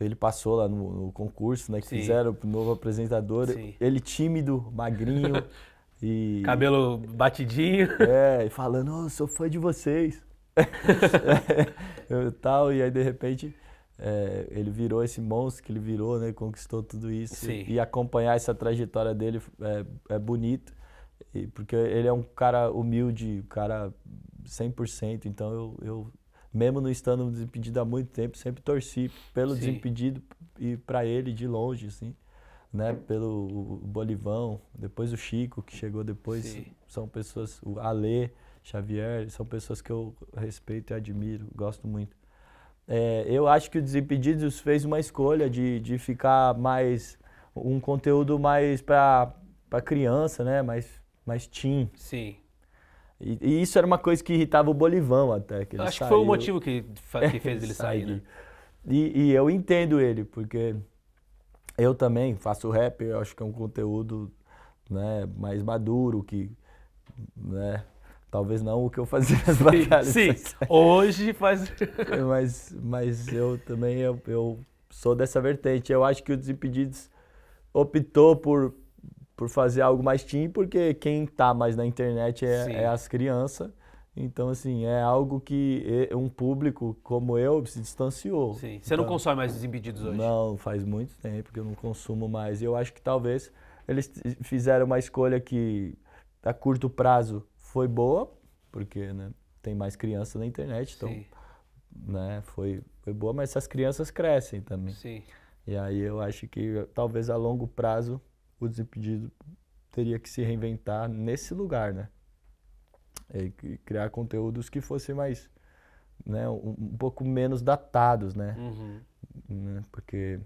ele passou lá no, no concurso, né? Que Sim. fizeram o novo apresentador. Sim. Ele tímido, magrinho. e... Cabelo batidinho. É, e falando, oh, sou fã de vocês. é, tal, e aí de repente é, ele virou esse monstro que ele virou, né? Conquistou tudo isso. Sim. E, acompanhar essa trajetória dele é, é bonito, e, porque ele é um cara humilde, um cara 100%. Então, eu, eu mesmo não estando no Desimpedido há muito tempo, sempre torci pelo Sim. Desimpedido e para ele de longe, assim. Né, pelo Bolivão, depois o Chico, que chegou depois, Sim. são pessoas, o Alê, Xavier, são pessoas que eu respeito e admiro, gosto muito. É, eu acho que o Desimpedidos fez uma escolha de, de ficar mais, um conteúdo mais para criança, né, mais, mais teen. Sim. E, e, isso era uma coisa que irritava o Bolivão até. Que Acho saiu. que foi o motivo que, que fez ele sair, né? E, e, eu entendo ele, porque eu também faço rap, eu acho que é um conteúdo né, mais maduro, que né, talvez não o que eu fazia nas sim, batalhas. Sim, hoje faz... mas, mas eu também eu, eu sou dessa vertente. Eu acho que o Desimpedidos optou por, por fazer algo mais teen, porque quem tá mais na internet é, é as crianças. Então, assim, é algo que um público como eu se distanciou. Sim. Você então, não consome mais Desimpedidos hoje? Não, faz muito tempo que eu não consumo mais. E eu acho que talvez eles fizeram uma escolha que a curto prazo foi boa, porque né, tem mais criança na internet, então Sim. né, foi, foi boa, mas essas crianças crescem também. Sim. E aí eu acho que talvez a longo prazo o Desimpedido teria que se reinventar nesse lugar, né? E criar conteúdos que fossem mais, né, um, um pouco menos datados, né? Uhum. Né? Porque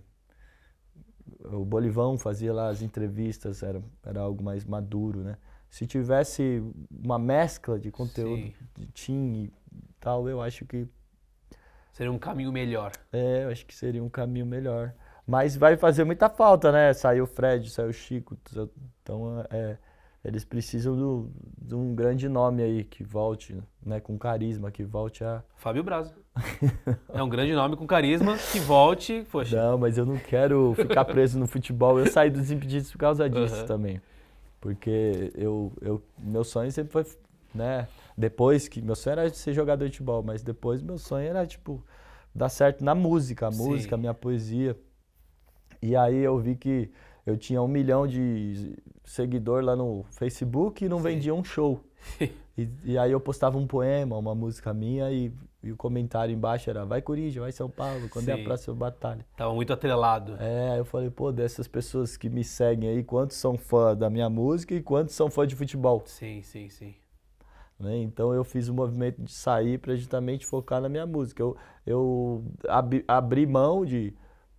o Bolivão fazia lá as entrevistas, era, era algo mais maduro, né? Se tivesse uma mescla de conteúdo Sim. de Tim e tal, eu acho que... Seria um caminho melhor. É, eu acho que seria um caminho melhor. Mas vai fazer muita falta, né? Saiu o Fred, saiu o Chico. Então, é, eles precisam do, de um grande nome aí que volte, né? Com carisma, que volte a. Fábio Brazo. é um grande nome com carisma que volte. Poxa. Não, mas eu não quero ficar preso no futebol. Eu saí dos impedidos por causa disso uhum. também. Porque eu, eu, meu sonho sempre foi, né? Depois que. Meu sonho era ser jogador de futebol, mas depois meu sonho era, tipo, dar certo na música. A música, a minha poesia. E aí eu vi que eu tinha um milhão de seguidor lá no Facebook e não Sim. vendia um show. e, e, aí eu postava um poema, uma música minha e, e o comentário embaixo era vai Corinthians, vai São Paulo, quando Sim. é a próxima batalha. Tava muito atrelado. É, eu falei, pô, dessas pessoas que me seguem aí, quantos são fã da minha música e quantos são fã de futebol? Sim, sim, sim. Né? Então eu fiz o um movimento de sair para justamente focar na minha música. Eu, eu ab abri mão de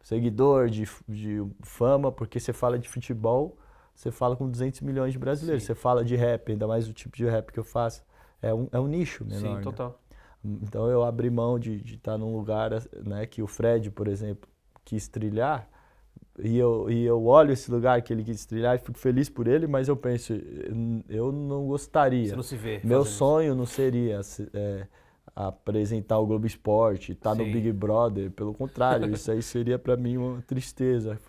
seguidor, de, de fama, porque você fala de futebol, você fala com 200 milhões de brasileiros. Sim. Você fala de rap, ainda mais o tipo de rap que eu faço. É um, é um nicho menor. Sim, né? total. Né? Então eu abri mão de estar tá num lugar né, que o Fred, por exemplo, quis trilhar. E eu, e eu olho esse lugar que ele quis trilhar e fico feliz por ele, mas eu penso, eu não gostaria. Você não se vê. Meu sonho isso. não seria. É, apresentar o Globo Esporte, estar tá no Big Brother. Pelo contrário, isso aí seria para mim uma tristeza.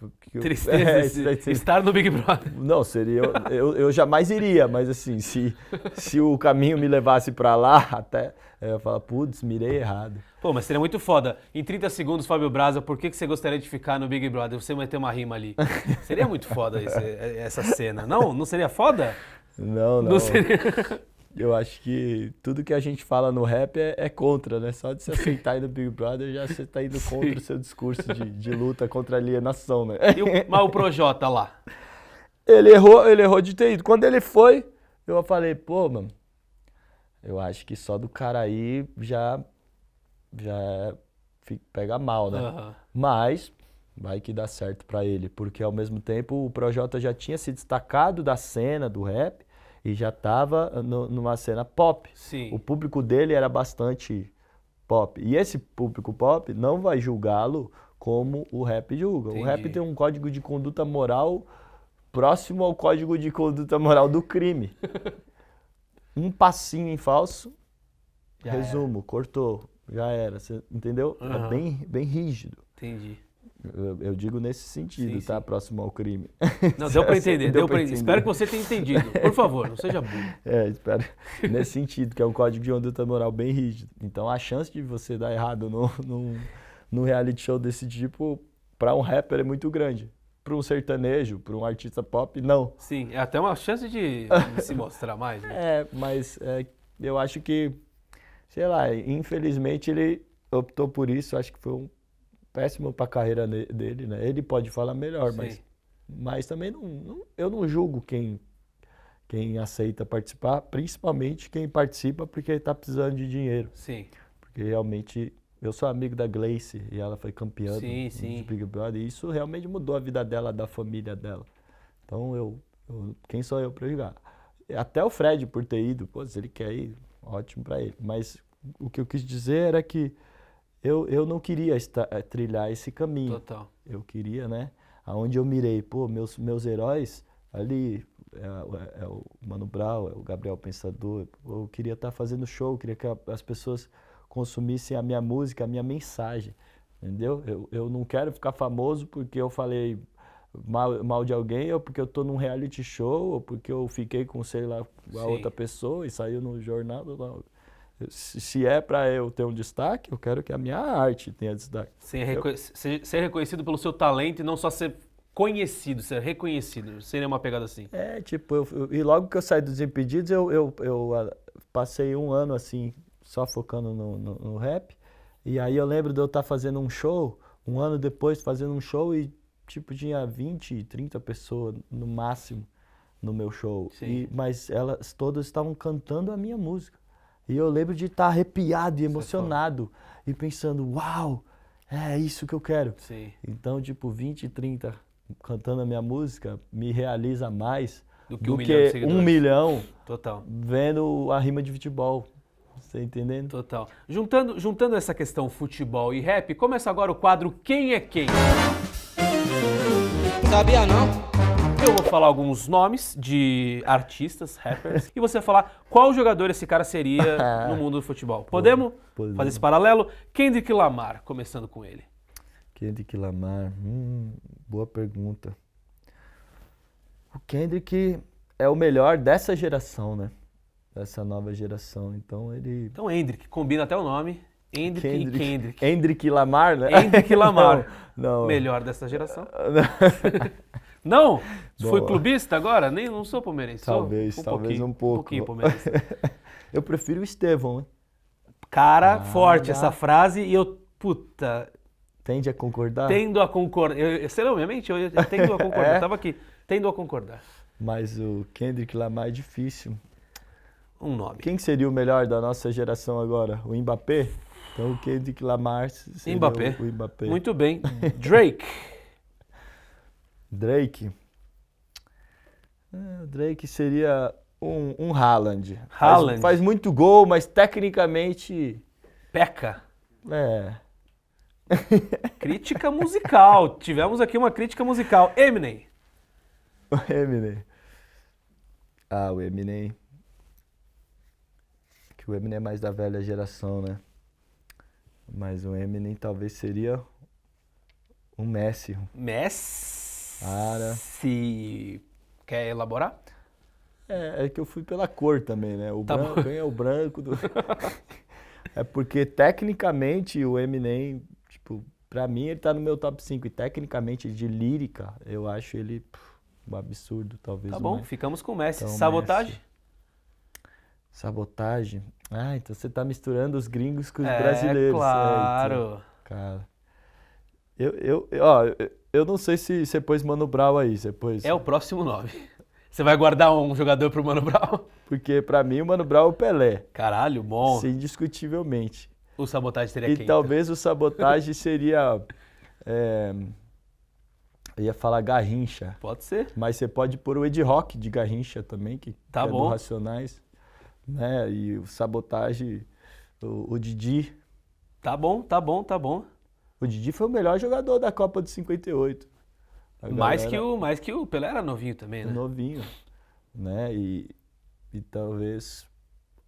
tristeza é, seria, estar no Big Brother. Não, seria eu, eu, jamais iria, mas assim, se, se o caminho me levasse para lá, até eu ia falar, putz, mirei errado. Pô, mas seria muito foda. Em 30 segundos, Fábio Braza, por que, que você gostaria de ficar no Big Brother? Você vai ter uma rima ali. seria muito foda esse, essa cena. Não? Não seria foda? Não, não. não seria eu acho que tudo que a gente fala no rap é, é contra, né? Só de você aceitar ir no Big Brother, já você tá indo contra Sim. o seu discurso de, de, luta contra a alienação, né? E o, mas o Projota lá? Ele errou, ele errou de ter ido. Quando ele foi, eu falei, pô, mano, eu acho que só do cara aí já, já pega mal, né? Uhum. Mas vai que dá certo para ele, porque ao mesmo tempo o Projota já tinha se destacado da cena do rap e já estava numa cena pop. Sim. O público dele era bastante pop. E esse público pop não vai julgá-lo como o rap julga. Entendi. O rap tem um código de conduta moral próximo ao código de conduta moral do crime. um passinho em falso, já resumo, era. cortou, já era. Você entendeu? Uhum. É bem, bem rígido. Entendi. Eu, digo nesse sentido, sim, tá? Sim. Próximo ao crime. Não, deu para entender, deu, para entender. Espero que você tenha entendido. Por favor, não seja burro. É, espero. nesse sentido, que é um código de conduta moral bem rígido. Então, a chance de você dar errado num, no reality show desse tipo, para um rapper é muito grande para um sertanejo, para um artista pop, não. Sim, é até uma chance de se mostrar mais. Né? É, mas é, eu acho que, sei lá, infelizmente ele optou por isso. Acho que foi um péssimo para a carreira dele, né? Ele pode falar melhor, Sim. mas, mas também não, não, eu não julgo quem, quem aceita participar, principalmente quem participa porque está precisando de dinheiro. Sim. Porque realmente eu sou amigo da Gleice e ela foi campeã sim, do, sim. Big Brother. E isso realmente mudou a vida dela, da família dela. Então eu, eu quem sou eu para julgar? Até o Fred por ter ido, pô, se ele quer ir, ótimo para ele. Mas o que eu quis dizer era que eu, eu não queria estar, eh, trilhar esse caminho. Total. Eu queria, né? Aonde eu mirei, pô, meus, meus heróis ali, é, é, é o Mano Brau, é o Gabriel Pensador, eu queria estar tá fazendo show, queria que as pessoas consumissem a minha música, a minha mensagem, entendeu? Eu, eu não quero ficar famoso porque eu falei mal, mal de alguém, ou porque eu tô num reality show, ou porque eu fiquei com, sei lá, a outra pessoa e saiu no jornal. Não se é para eu ter um destaque, eu quero que a minha arte tenha destaque. Ser, reco eu... ser reconhecido pelo seu talento e não só ser conhecido, ser reconhecido. Seria uma pegada assim. É, tipo, eu, eu, e logo que eu saí dos Impedidos, eu, eu, eu ah, passei um ano assim, só focando no, no, no rap. E aí eu lembro de eu estar tá fazendo um show, um ano depois fazendo um show e, tipo, tinha 20, 30 pessoas no máximo no meu show. Sim. E, mas elas todas estavam cantando a minha música. E eu lembro de estar tá arrepiado e é emocionado e pensando, uau, é isso que eu quero. Sim. Então, tipo, 20, 30 cantando a minha música me realiza mais do que, do um, que milhão um, milhão Total. vendo a rima de futebol. Você entendendo? Total. Juntando, juntando essa questão futebol e rap, começa agora o quadro Quem é Quem? Sabia não? Eu vou falar alguns nomes de artistas, rappers, e você vai falar qual jogador esse cara seria no mundo do futebol. Podemos fazer esse paralelo? Kendrick Lamar, começando com ele. Kendrick Lamar, hum, boa pergunta. O Kendrick é o melhor dessa geração, né? Dessa nova geração. Então ele. Então Hendrick, combina até o nome. Hendrick, Kendrick. e Kendrick. Hendrick Lamar, né? Hendrick Lamar. não, não. Melhor dessa geração. Não? Boa. clubista agora? Nem não sou palmeirense. Talvez, sou um talvez um pouco. Um pouquinho palmeirense. eu prefiro o Estevão, hein? Cara, ah, forte já. essa frase e eu, puta. Tende a concordar? Tendo a concordar. Eu, eu, minha mente, eu, eu tendo a concordar. é? Eu tava aqui, tendo a concordar. Mas o Kendrick Lamar é difícil. Um nome. Quem seria o melhor da nossa geração agora? O Mbappé? Então o Kendrick Lamar seria Mbappé. o Mbappé. Muito bem. Drake. Drake. Eh, Drake seria um, um Haaland. Haaland. Faz, faz, muito gol, mas tecnicamente. Peca. É. Crítica musical. Tivemos aqui uma crítica musical. Eminem. O Eminem. Ah, o Eminem. Que o Eminem é mais da velha geração, né? Mas o Eminem talvez seria um Messi. Messi? Para. Se quer elaborar? É, é que eu fui pela cor também, né? O tá branco bom. é o branco. Do... é porque tecnicamente o Eminem, tipo, pra mim ele tá no meu top 5. E tecnicamente de lírica, eu acho ele um absurdo, talvez. Tá bom, ficamos com o Messi. Então, Sabotagem? Messi. Sabotagem? Ah, então você tá misturando os gringos com os é, brasileiros. Claro. É, então, cara. Eu, eu, ó, eu, eu não sei se você pôs Mano Brown aí. Você pôs... É o próximo nome. Você vai guardar um jogador pro Mano Brown? Porque para mim o Mano Brown é o Pelé. Caralho, bom. Sim, indiscutivelmente. O Sabotagem seria e quem? E então? talvez o Sabotagem seria... É... Eu ia falar Garrincha. Pode ser. Mas você pode pôr o Ed Rock de Garrincha também, que, tá que é do Racionais. Né? E o Sabotagem, o, o Didi. Tá bom, tá bom, tá bom. O Didi foi o melhor jogador da Copa de 58. A mais, que o, mais que o Pelé era novinho também, né? Novinho. Né? E, e talvez.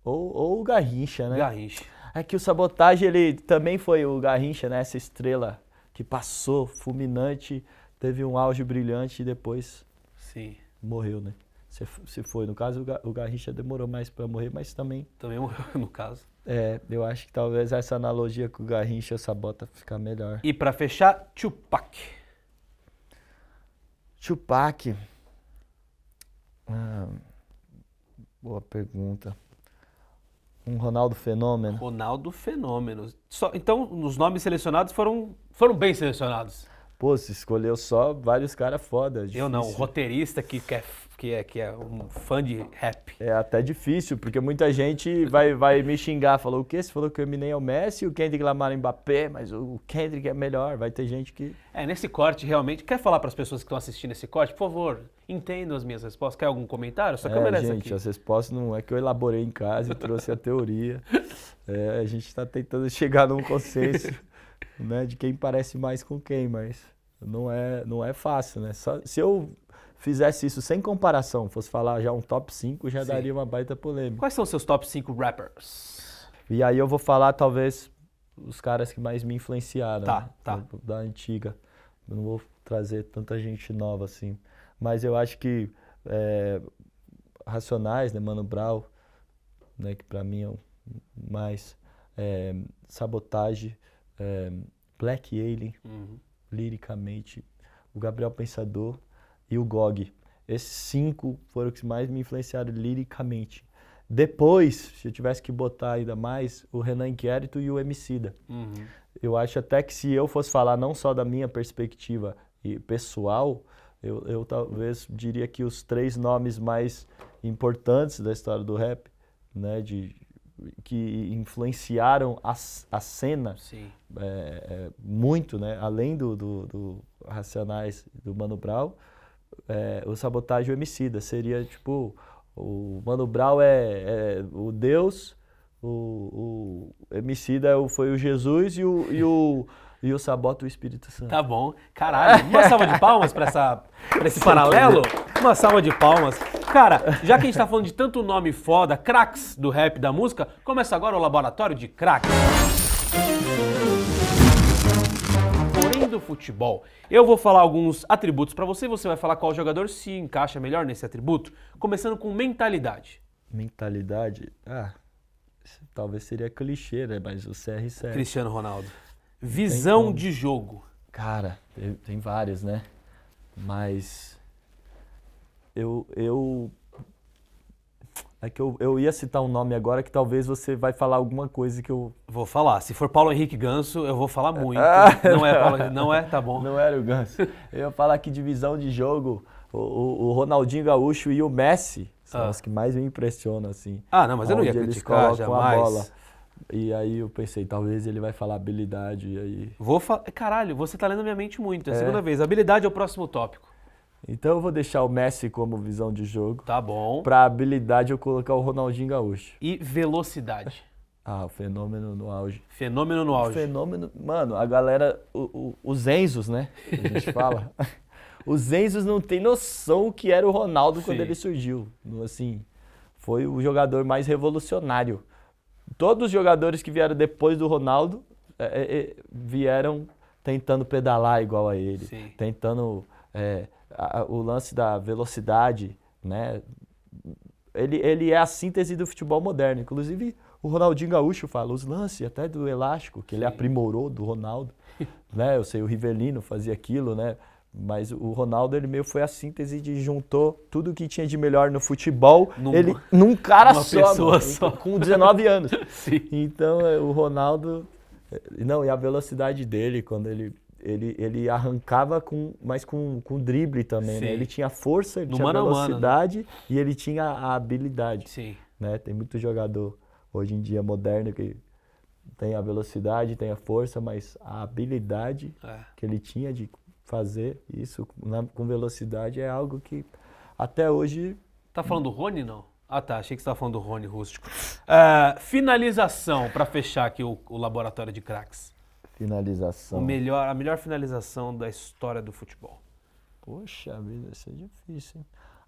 Ou, ou o Garrincha, né? Garrincha. É que o Sabotage, ele também foi o Garrincha, né? Essa estrela que passou fulminante, teve um auge brilhante e depois. Sim. Morreu, né? se, se foi. No caso, o Garrincha demorou mais para morrer, mas também. Também morreu, no caso. É, eu acho que talvez essa analogia com o Garrincha essa bota ficar melhor. E para fechar, Tupac. Tupac. Ah, boa pergunta. Um Ronaldo Fenômeno. Ronaldo Fenômeno. Só, então, os nomes selecionados foram, foram bem selecionados. Pô, você escolheu só vários caras foda. É eu não, o roteirista que, que, é, que, é, que é um fã de rap. É até difícil, porque muita gente vai, vai me xingar. Falou o quê? Você falou que o Eminem é o Messi o Kendrick Lamar é o Mbappé, mas o Kendrick é melhor. Vai ter gente que. É, nesse corte, realmente. Quer falar para as pessoas que estão assistindo esse corte? Por favor, entendam as minhas respostas. Quer algum comentário? Só é, gente, aqui. as respostas não é que eu elaborei em casa e trouxe a teoria. É, a gente está tentando chegar num consenso. né, de quem parece mais com quem, mas não é, não é fácil, né? Só, se eu fizesse isso sem comparação, fosse falar já um top 5, já Sim. daria uma baita polêmica. Quais são os seus top 5 rappers? E aí eu vou falar, talvez, os caras que mais me influenciaram. Tá, né? tá. Da, antiga. Eu não vou trazer tanta gente nova assim. Mas eu acho que é, Racionais, né? Mano Brown, né? que pra mim é o mais. É, sabotagem é, Black Alien, uhum. liricamente, o Gabriel Pensador e o Gog. Esses cinco foram os que mais me influenciaram liricamente. Depois, se eu tivesse que botar ainda mais, o Renan Inquérito e o Emicida. Uhum. Eu acho até que se eu fosse falar não só da minha perspectiva e pessoal, eu, eu talvez diria que os três nomes mais importantes da história do rap, né, de que influenciaram a, a cena é, é, muito, né? Além do, do, do, Racionais do Mano Brown, é, o Sabotagem Homicida seria tipo o Mano Brown é, é o Deus, o, é o foi o Jesus e o, e o e eu saboto o Espírito Santo. Tá bom. Caralho, uma salva de palmas pra, essa, pra esse paralelo? Uma salva de palmas. Cara, já que a gente tá falando de tanto nome foda, cracks do rap, da música, começa agora o Laboratório de Cracks. Porém do futebol. Eu vou falar alguns atributos para você, você vai falar qual jogador se encaixa melhor nesse atributo, começando com mentalidade. Mentalidade? Ah, talvez seria clichê, né? Mas o CR7. Cristiano Ronaldo. Visão de jogo. Cara, tem, tem várias, né? Mas eu, eu é que eu, eu ia citar um nome agora que talvez você vai falar alguma coisa que eu. Vou falar. Se for Paulo Henrique Ganso, eu vou falar muito. Ah, não é, Paulo, não é? Tá bom. Não era o Ganso. Eu ia falar que divisão de, de jogo, o, o, Ronaldinho Gaúcho e o Messi são ah. os que mais me impressionam, assim. Ah, não, mas eu não ia criticar jamais. E aí eu pensei, talvez ele vai falar habilidade e aí. Vou falar. Caralho, você tá lendo a minha mente muito. É a é. segunda vez. Habilidade é o próximo tópico. Então eu vou deixar o Messi como visão de jogo. Tá bom. Pra habilidade eu colocar o Ronaldinho Gaúcho. E velocidade. Ah, o fenômeno no auge. Fenômeno no auge. fenômeno. Mano, a galera. O, o, os Enzos, né? A gente fala. os Enzos não tem noção o que era o Ronaldo Sim. quando ele surgiu. Assim, foi o jogador mais revolucionário Todos os jogadores que vieram depois do Ronaldo é, é, é vieram tentando pedalar igual a ele, Sim. tentando é, a, o lance da velocidade, né? Ele, ele é a síntese do futebol moderno. Inclusive, o Ronaldinho Gaúcho fala os lances até do elástico, que Sim. ele aprimorou do Ronaldo. né? Eu sei, o Rivelino fazia aquilo, né? Mas o Ronaldo, ele meio foi a síntese de juntou tudo que tinha de melhor no futebol, num, ele num cara só, mano, só, com 19 anos. Sim. Então, é, o Ronaldo, é, não, e a velocidade dele quando ele ele, ele arrancava com, mas com, com drible também, né? Ele tinha força, ele no tinha mano velocidade mano, né? e ele tinha a habilidade. Sim. Né? Tem muito jogador hoje em dia moderno que tem a velocidade, tem a força, mas a habilidade é. que ele tinha de fazer isso na, com velocidade é algo que até hoje. Tá falando do Rony, não? Ah, tá. Achei que você estava falando do Rony Rústico. Uh, finalização, para fechar aqui o, o laboratório de craques. Finalização. O melhor, a melhor finalização da história do futebol. Poxa vida, isso é difícil, hein?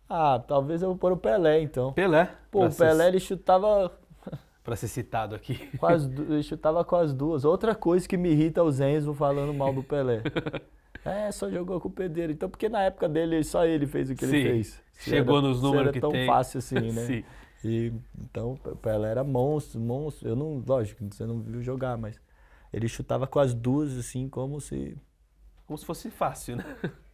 Ah, talvez eu vou pôr o Pelé, então. Pelé? Pô, o Pelé ser... ele chutava. Pra ser citado aqui. Ele chutava com as duas. Outra coisa que me irrita o Zenzo falando mal do Pelé. É, só jogou com o Pedreiro. Então, porque na época dele, só ele fez o que Sim. ele fez. Se Chegou era, nos números que tem. tem. tão fácil assim, né? Sim. E, então, ela era monstro, monstro. Eu não, lógico, você não viu jogar, mas ele chutava com as duas, assim, como se... Como se fosse fácil, né?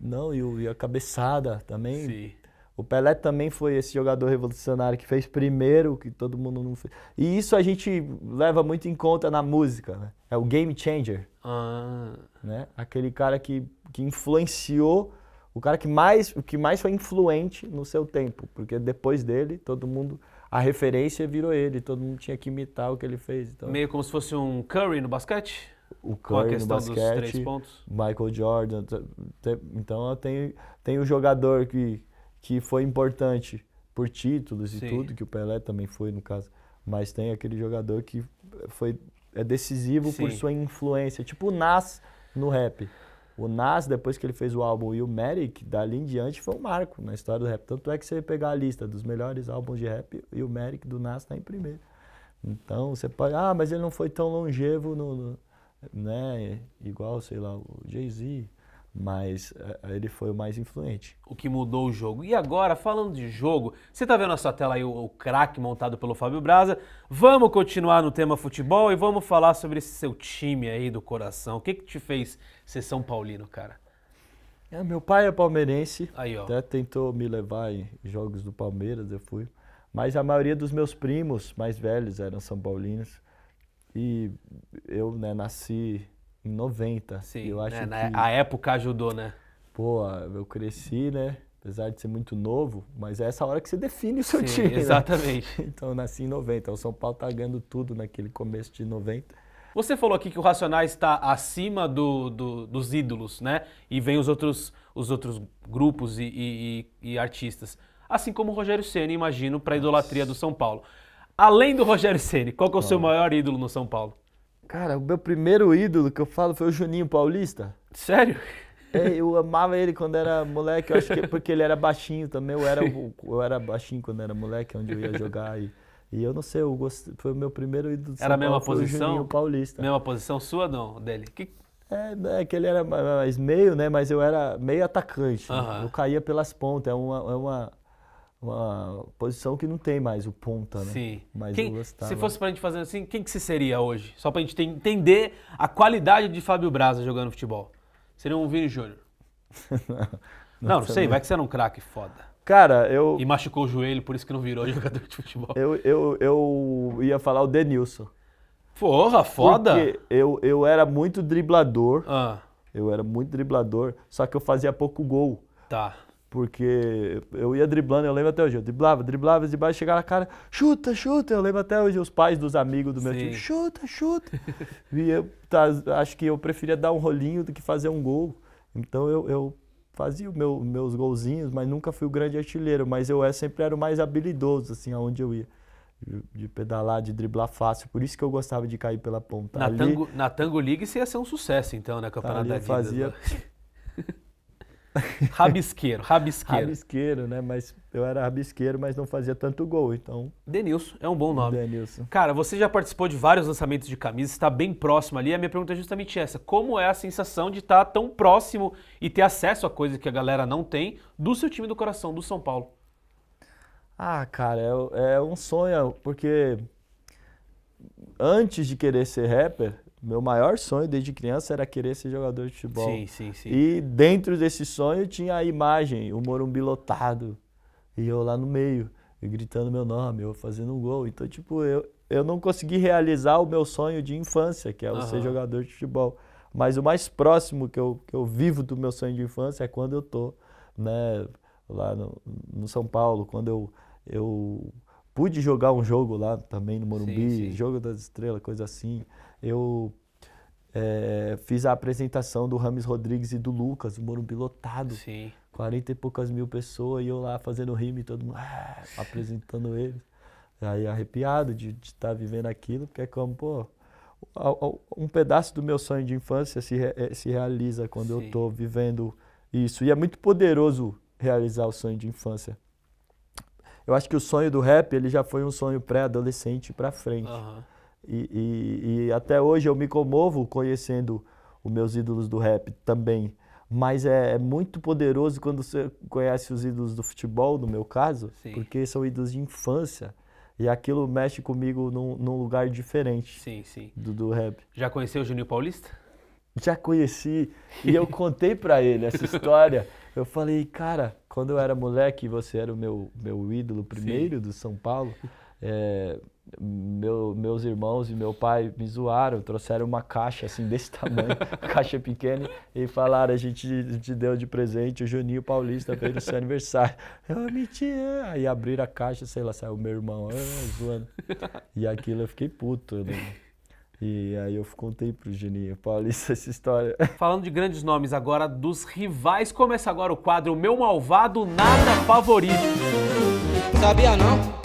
Não, e, e a cabeçada também. Sim. O Pelé também foi esse jogador revolucionário que fez primeiro que todo mundo não fez. E isso a gente leva muito em conta na música, né? É o game changer. Ah. Né? Aquele cara que, que influenciou, o cara que mais, que mais foi influente no seu tempo. Porque depois dele, todo mundo a referência virou ele, todo mundo tinha que imitar o que ele fez. Então... Meio como se fosse um Curry no basquete? O Curry no basquete, Michael Jordan. Então tem, tem o um jogador que, que foi importante por títulos Sim. e tudo, que o Pelé também foi, no caso. Mas tem aquele jogador que foi é decisivo Sim. por sua influência. Tipo o Nas no rap. O Nas, depois que ele fez o álbum e o Merrick, dali em diante foi um marco na história do rap. Tanto é que você pegar a lista dos melhores álbuns de rap e o Merrick do Nas está em primeiro. Então você pode. Ah, mas ele não foi tão longevo no, no né? Igual, sei lá, o Jay-Z mas eh, ele foi o mais influente. O que mudou o jogo. E agora, falando de jogo, você está vendo na sua tela aí o, o craque montado pelo Fábio Braza. Vamos continuar no tema futebol e vamos falar sobre esse seu time aí do coração. O que, que te fez ser São Paulino, cara? É, meu pai é palmeirense, aí, ó. até tentou me levar em jogos do Palmeiras, eu fui. Mas a maioria dos meus primos mais velhos eram São Paulinos. E eu né, nasci em 90. Sim, eu acho né? que... É, a época ajudou, né? Pô, eu cresci, né? Apesar de ser muito novo, mas é essa hora que você define o seu Sim, time. Né? Exatamente. Né? Então eu nasci em 90. O São Paulo tá ganhando tudo naquele começo de 90. Você falou aqui que o Racionais está acima do, do, dos ídolos, né? E vem os outros, os outros grupos e, e, e artistas. Assim como o Rogério Ceni, imagino, para a idolatria do São Paulo. Além do Rogério Ceni, qual é o seu maior ídolo no São Paulo? Cara, o meu primeiro ídolo que eu falo foi o Juninho Paulista. Sério? É, eu amava ele quando era moleque, eu acho que é porque ele era baixinho também, eu era, eu era baixinho quando era moleque, onde eu ia jogar e... E eu não sei, eu gostei, foi o meu primeiro ídolo Era a mesma posição? Juninho Paulista. Mesma posição sua não, dele? Que... É, né, é, que ele era mais meio, né? Mas eu era meio atacante. Uh -huh. né? Eu caía pelas pontas. É uma, é uma, uma posição que não tem mais o ponta, né? Sim. Mas quem, gostava. Se fosse pra gente fazer assim, quem que se seria hoje? Só pra gente ter, entender a qualidade de Fábio Braza jogando futebol. Seria um Vini Júnior. não, não, não, não sei, vai que você era um craque foda. Cara, eu. E machucou o joelho, por isso que não virou jogador de futebol. Eu, eu, eu ia falar o Denilson. Porra, foda! Porque eu, eu era muito driblador. Ah. Eu era muito driblador, só que eu fazia pouco gol. Tá porque eu ia driblando, eu lembro até hoje, eu driblava, driblava de baixo, chegava a cara, chuta, chuta, eu lembro até hoje os pais dos amigos do meu Sim. time, chuta, chuta. e eu tá, acho que eu preferia dar um rolinho do que fazer um gol. Então eu, eu fazia meu, meus golzinhos, mas nunca fui o grande artilheiro, mas eu é, sempre era o mais habilidoso, assim, aonde eu ia de pedalar, de driblar fácil. Por isso que eu gostava de cair pela ponta. Na, ali, tango, na tango, League você ia ser um sucesso, então, na né, Campeonato ali, da Vida. Fazia, né? Rabisqueiro, rabisqueiro. rabisqueiro, né? Mas eu era rabisqueiro, mas não fazia tanto gol, então. Denilson, é um bom nome. Denilson. Cara, você já participou de vários lançamentos de camisas, está bem próximo ali. A minha pergunta é justamente essa: como é a sensação de estar tá tão próximo e ter acesso a coisa que a galera não tem do seu time do coração, do São Paulo? Ah, cara, é, é um sonho, porque antes de querer ser rapper, meu maior sonho desde criança era querer ser jogador de futebol. Sim, sim, sim. E dentro desse sonho tinha a imagem, o Morumbi lotado, e eu lá no meio, gritando meu nome, eu fazendo um gol. Então, tipo, eu, eu não consegui realizar o meu sonho de infância, que é uhum. ser jogador de futebol. Mas o mais próximo que eu, que eu vivo do meu sonho de infância é quando eu tô, né, lá no, no São Paulo, quando eu, eu pude jogar um jogo lá também no Morumbi, sim, sim. jogo das estrelas, coisa assim. Eu é, fiz a apresentação do Rames Rodrigues e do Lucas, o Morumbi lotado. Sim. 40 e poucas mil pessoas e eu lá fazendo rime, todo mundo ah, apresentando eles. Aí arrepiado de estar tá vivendo aquilo, porque é como, pô, um pedaço do meu sonho de infância se, é, se realiza quando Sim. eu estou vivendo isso. E é muito poderoso realizar o sonho de infância. Eu acho que o sonho do rap, ele já foi um sonho pré-adolescente para frente. Uhum. E, e, e, até hoje eu me comovo conhecendo os meus ídolos do rap também. Mas é, é muito poderoso quando você conhece os ídolos do futebol, no meu caso, Sim. porque são ídolos de infância. E aquilo mexe comigo num, num lugar diferente sim, sim. Do, do, rap. Já conheceu o Juninho Paulista? Já conheci. E eu contei para ele essa história. Eu falei, cara, quando eu era moleque, você era o meu, meu ídolo primeiro sim. do São Paulo. É, meu, meus irmãos e meu pai me zoaram, trouxeram uma caixa assim desse tamanho, caixa pequena, e falaram: a gente te deu de presente o Juninho Paulista pelo seu aniversário. Eu ah, mentira! Aí abriram a caixa, sei lá, saiu meu irmão, ah, zoando. E aquilo eu fiquei puto. Né? E aí eu contei pro Juninho Paulista essa história. Falando de grandes nomes agora dos rivais, começa agora o quadro Meu Malvado Nada Favorito. Sabia não?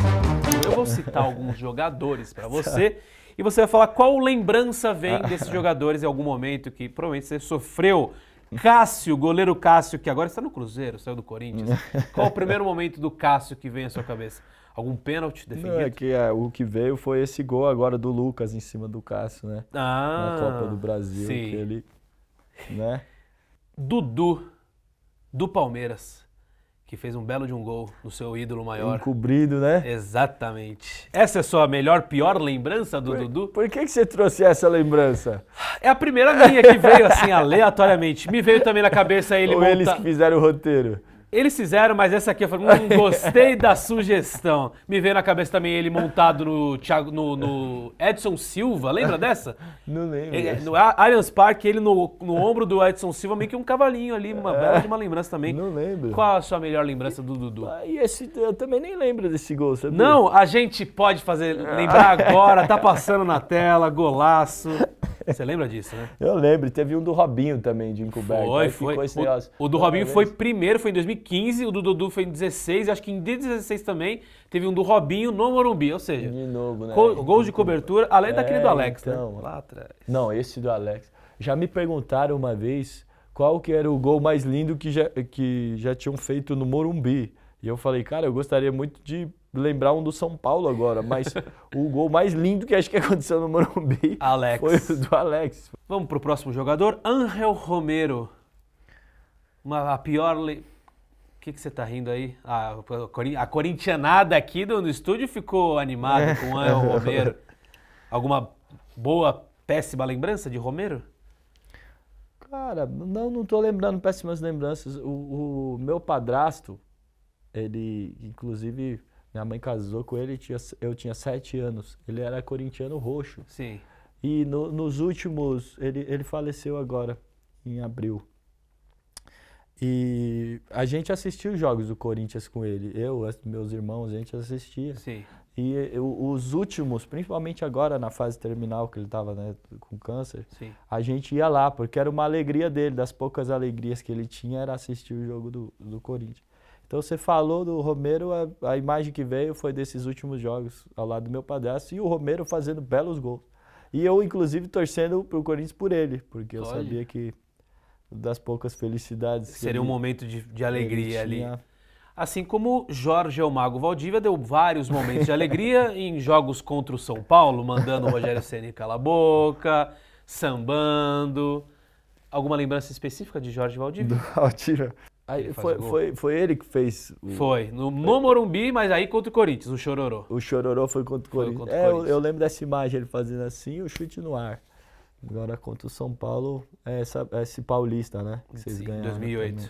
eu vou citar alguns jogadores para você e você vai falar qual lembrança vem desses jogadores em algum momento que provavelmente você sofreu. Cássio, goleiro Cássio, que agora está no Cruzeiro, saiu do Corinthians. Qual o primeiro momento do Cássio que vem à sua cabeça? Algum pênalti defendido? Não, é que é, o que veio foi esse gol agora do Lucas em cima do Cássio, né? Ah, Na Copa do Brasil, sim. que ele, né? Dudu, do Palmeiras que fez um belo de um gol no seu ídolo maior. Encobrido, né? Exatamente. Essa é sua melhor, pior lembrança do por, Dudu? Por que, que você trouxe essa lembrança? É a primeira minha que veio assim, aleatoriamente. Me veio também na cabeça ele Ou monta... eles que fizeram o roteiro. Eles fizeram, mas essa aqui eu falei, não hum, gostei da sugestão. Me veio na cabeça também ele montado no, Thiago, no, no Edson Silva, lembra dessa? Não lembro. no Allianz Parque, ele no, no ombro do Edson Silva, meio que um cavalinho ali, uma bela de uma lembrança também. Não lembro. Qual a sua melhor lembrança do Dudu? Ah, e esse, eu também nem lembro desse gol, sabe? Não, a gente pode fazer, lembrar agora, tá passando na tela, golaço. Você lembra disso, né? Eu lembro, teve um do Robinho também, de encoberto. Foi, foi. O, o, do Robinho foi primeiro, foi em 2015. 15, o do Dudu foi em 16, acho que em 16 também teve um do Robinho no Morumbi, ou seja, de novo, né? gols de cobertura, além é, daquele do é, Alex, né? então, né? Lá atrás. Não, esse do Alex. Já me perguntaram uma vez qual que era o gol mais lindo que já, que já tinham feito no Morumbi. E eu falei, cara, eu gostaria muito de lembrar um do São Paulo agora, mas o gol mais lindo que acho que aconteceu no Morumbi Alex. foi o do Alex. Vamos para o próximo jogador, Angel Romero. Uma, a pior, o que, você está rindo aí? a corintianada aqui do, no estúdio ficou animada é. com o Anel Romero. Alguma boa, péssima lembrança de Romero? Cara, não, não tô lembrando péssimas lembranças. O, o meu padrasto, ele, inclusive, minha mãe casou com ele, tinha, eu tinha sete anos. Ele era corintiano roxo. Sim. E no, nos últimos, ele, ele faleceu agora, em abril. E a gente assistia os jogos do Corinthians com ele. Eu, meus irmãos, a gente assistia. Sim. E eu, os últimos, principalmente agora na fase terminal que ele estava né, com câncer, Sim. a gente ia lá, porque era uma alegria dele, das poucas alegrias que ele tinha era assistir o jogo do, do Corinthians. Então você falou do Romero, a, a imagem que veio foi desses últimos jogos ao lado do meu padrasto e o Romero fazendo belos gols. E eu, inclusive, torcendo para o Corinthians por ele, porque eu sabia que das poucas felicidades. Seria um momento de, de alegria ali. Assim como Jorge é Mago Valdívia deu vários momentos de alegria em jogos contra o São Paulo, mandando o Rogério Ceni calar a boca, sambando. Alguma lembrança específica de Jorge Valdívia? Do Altira. Aí, foi, foi, foi ele que fez. O... Foi, no, no Morumbi, mas aí contra o Corinthians, o Chororô. O Chororô foi contra o Corinthians. Contra o Corinthians. É, eu, eu, lembro dessa imagem, ele fazendo assim, o chute no ar. Agora contra o São Paulo, é essa, é esse paulista, né? Que vocês Sim, ganharam. 2008. Também.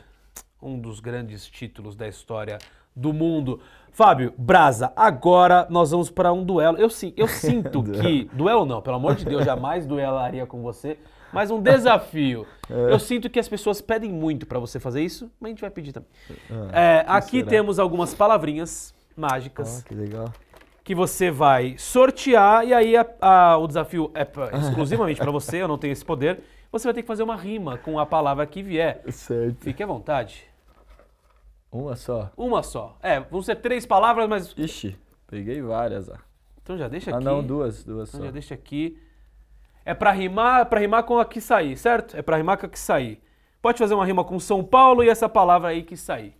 Um dos grandes títulos da história do mundo. Fábio, Brasa, agora nós vamos para um duelo. Eu, sim, eu sinto que. Duelo não, pelo amor de Deus, jamais duelaria com você. Mas um desafio. É. Eu sinto que as pessoas pedem muito para você fazer isso, mas a gente vai pedir também. Ah, é, aqui será? temos algumas palavrinhas mágicas. Ah, que legal que você vai sortear e aí a, a, o desafio é exclusivamente para você, eu não tenho esse poder. Você vai ter que fazer uma rima com a palavra que vier. Certo. Fique à vontade. Uma só? Uma só. É, vão ser três palavras, mas. Ixi, peguei várias. Ah. Então já deixa ah, aqui. Ah, não, duas, duas então só. Já deixa aqui. É para rimar, é para rimar com a que sair, certo? É para rimar com a que sair. Pode fazer uma rima com São Paulo e essa palavra aí que sair.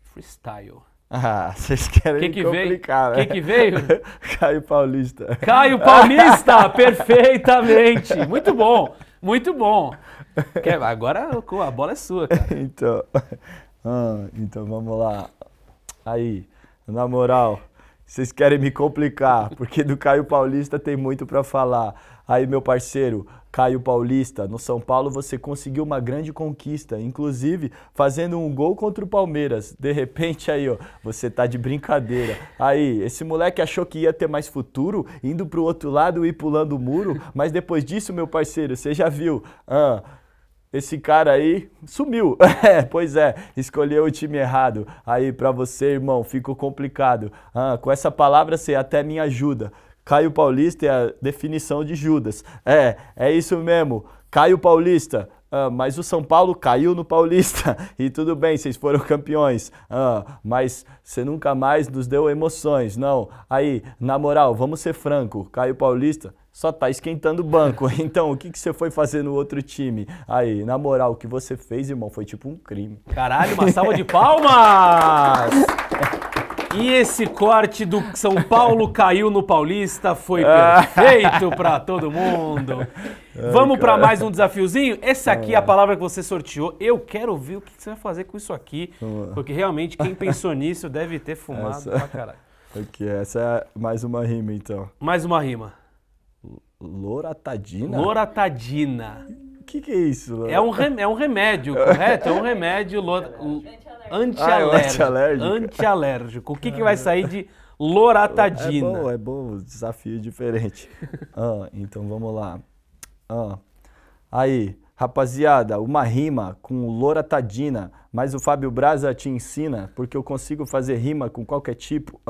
Freestyle. Ah, vocês querem que que complicar, veio? né? Quem que veio? Né? Caio Paulista. Caio Paulista, perfeitamente. Muito bom, muito bom. Quer, agora a bola é sua, cara. Então, ah, então vamos lá. Aí, na moral, vocês querem me complicar, porque do Caio Paulista tem muito para falar. Aí, meu parceiro, Caio Paulista, no São Paulo você conseguiu uma grande conquista, inclusive fazendo um gol contra o Palmeiras. De repente aí, ó, você tá de brincadeira. Aí, esse moleque achou que ia ter mais futuro, indo pro outro lado e pulando o muro, mas depois disso, meu parceiro, você já viu, ah, esse cara aí sumiu. É, pois é, escolheu o time errado. Aí, para você, irmão, ficou complicado. Ah, com essa palavra você até me ajuda. Caio Paulista é a definição de Judas. É, é isso mesmo. Caio Paulista, ah, mas o São Paulo caiu no Paulista e tudo bem, vocês foram campeões, ah, mas você nunca mais nos deu emoções, não. Aí, na moral, vamos ser franco, Caio Paulista só tá esquentando o banco, então o que, que você foi fazer no outro time? Aí, na moral, o que você fez, irmão, foi tipo um crime. Caralho, uma salva de palmas! E esse corte do São Paulo caiu no Paulista foi ah. perfeito para todo mundo. Vamos para mais um desafiozinho? Essa aqui é a palavra que você sorteou. Eu quero ver o que você vai fazer com isso aqui, porque realmente quem pensou nisso deve ter fumado essa... pra caralho. Ok, essa é mais uma rima então. Mais uma rima. Loratadina? Loratadina. O que, que é isso? Lora? É um, rem... é um remédio, correto? É um remédio. É Antialérgico. Ah, é alérgico Anti o que, que vai sair de loratadina? É bom, é bom, é desafio é diferente. Ah, então vamos lá. Ah, aí, rapaziada, uma rima com loratadina mas o Fábio Braza te ensina, porque eu consigo fazer rima com qualquer tipo.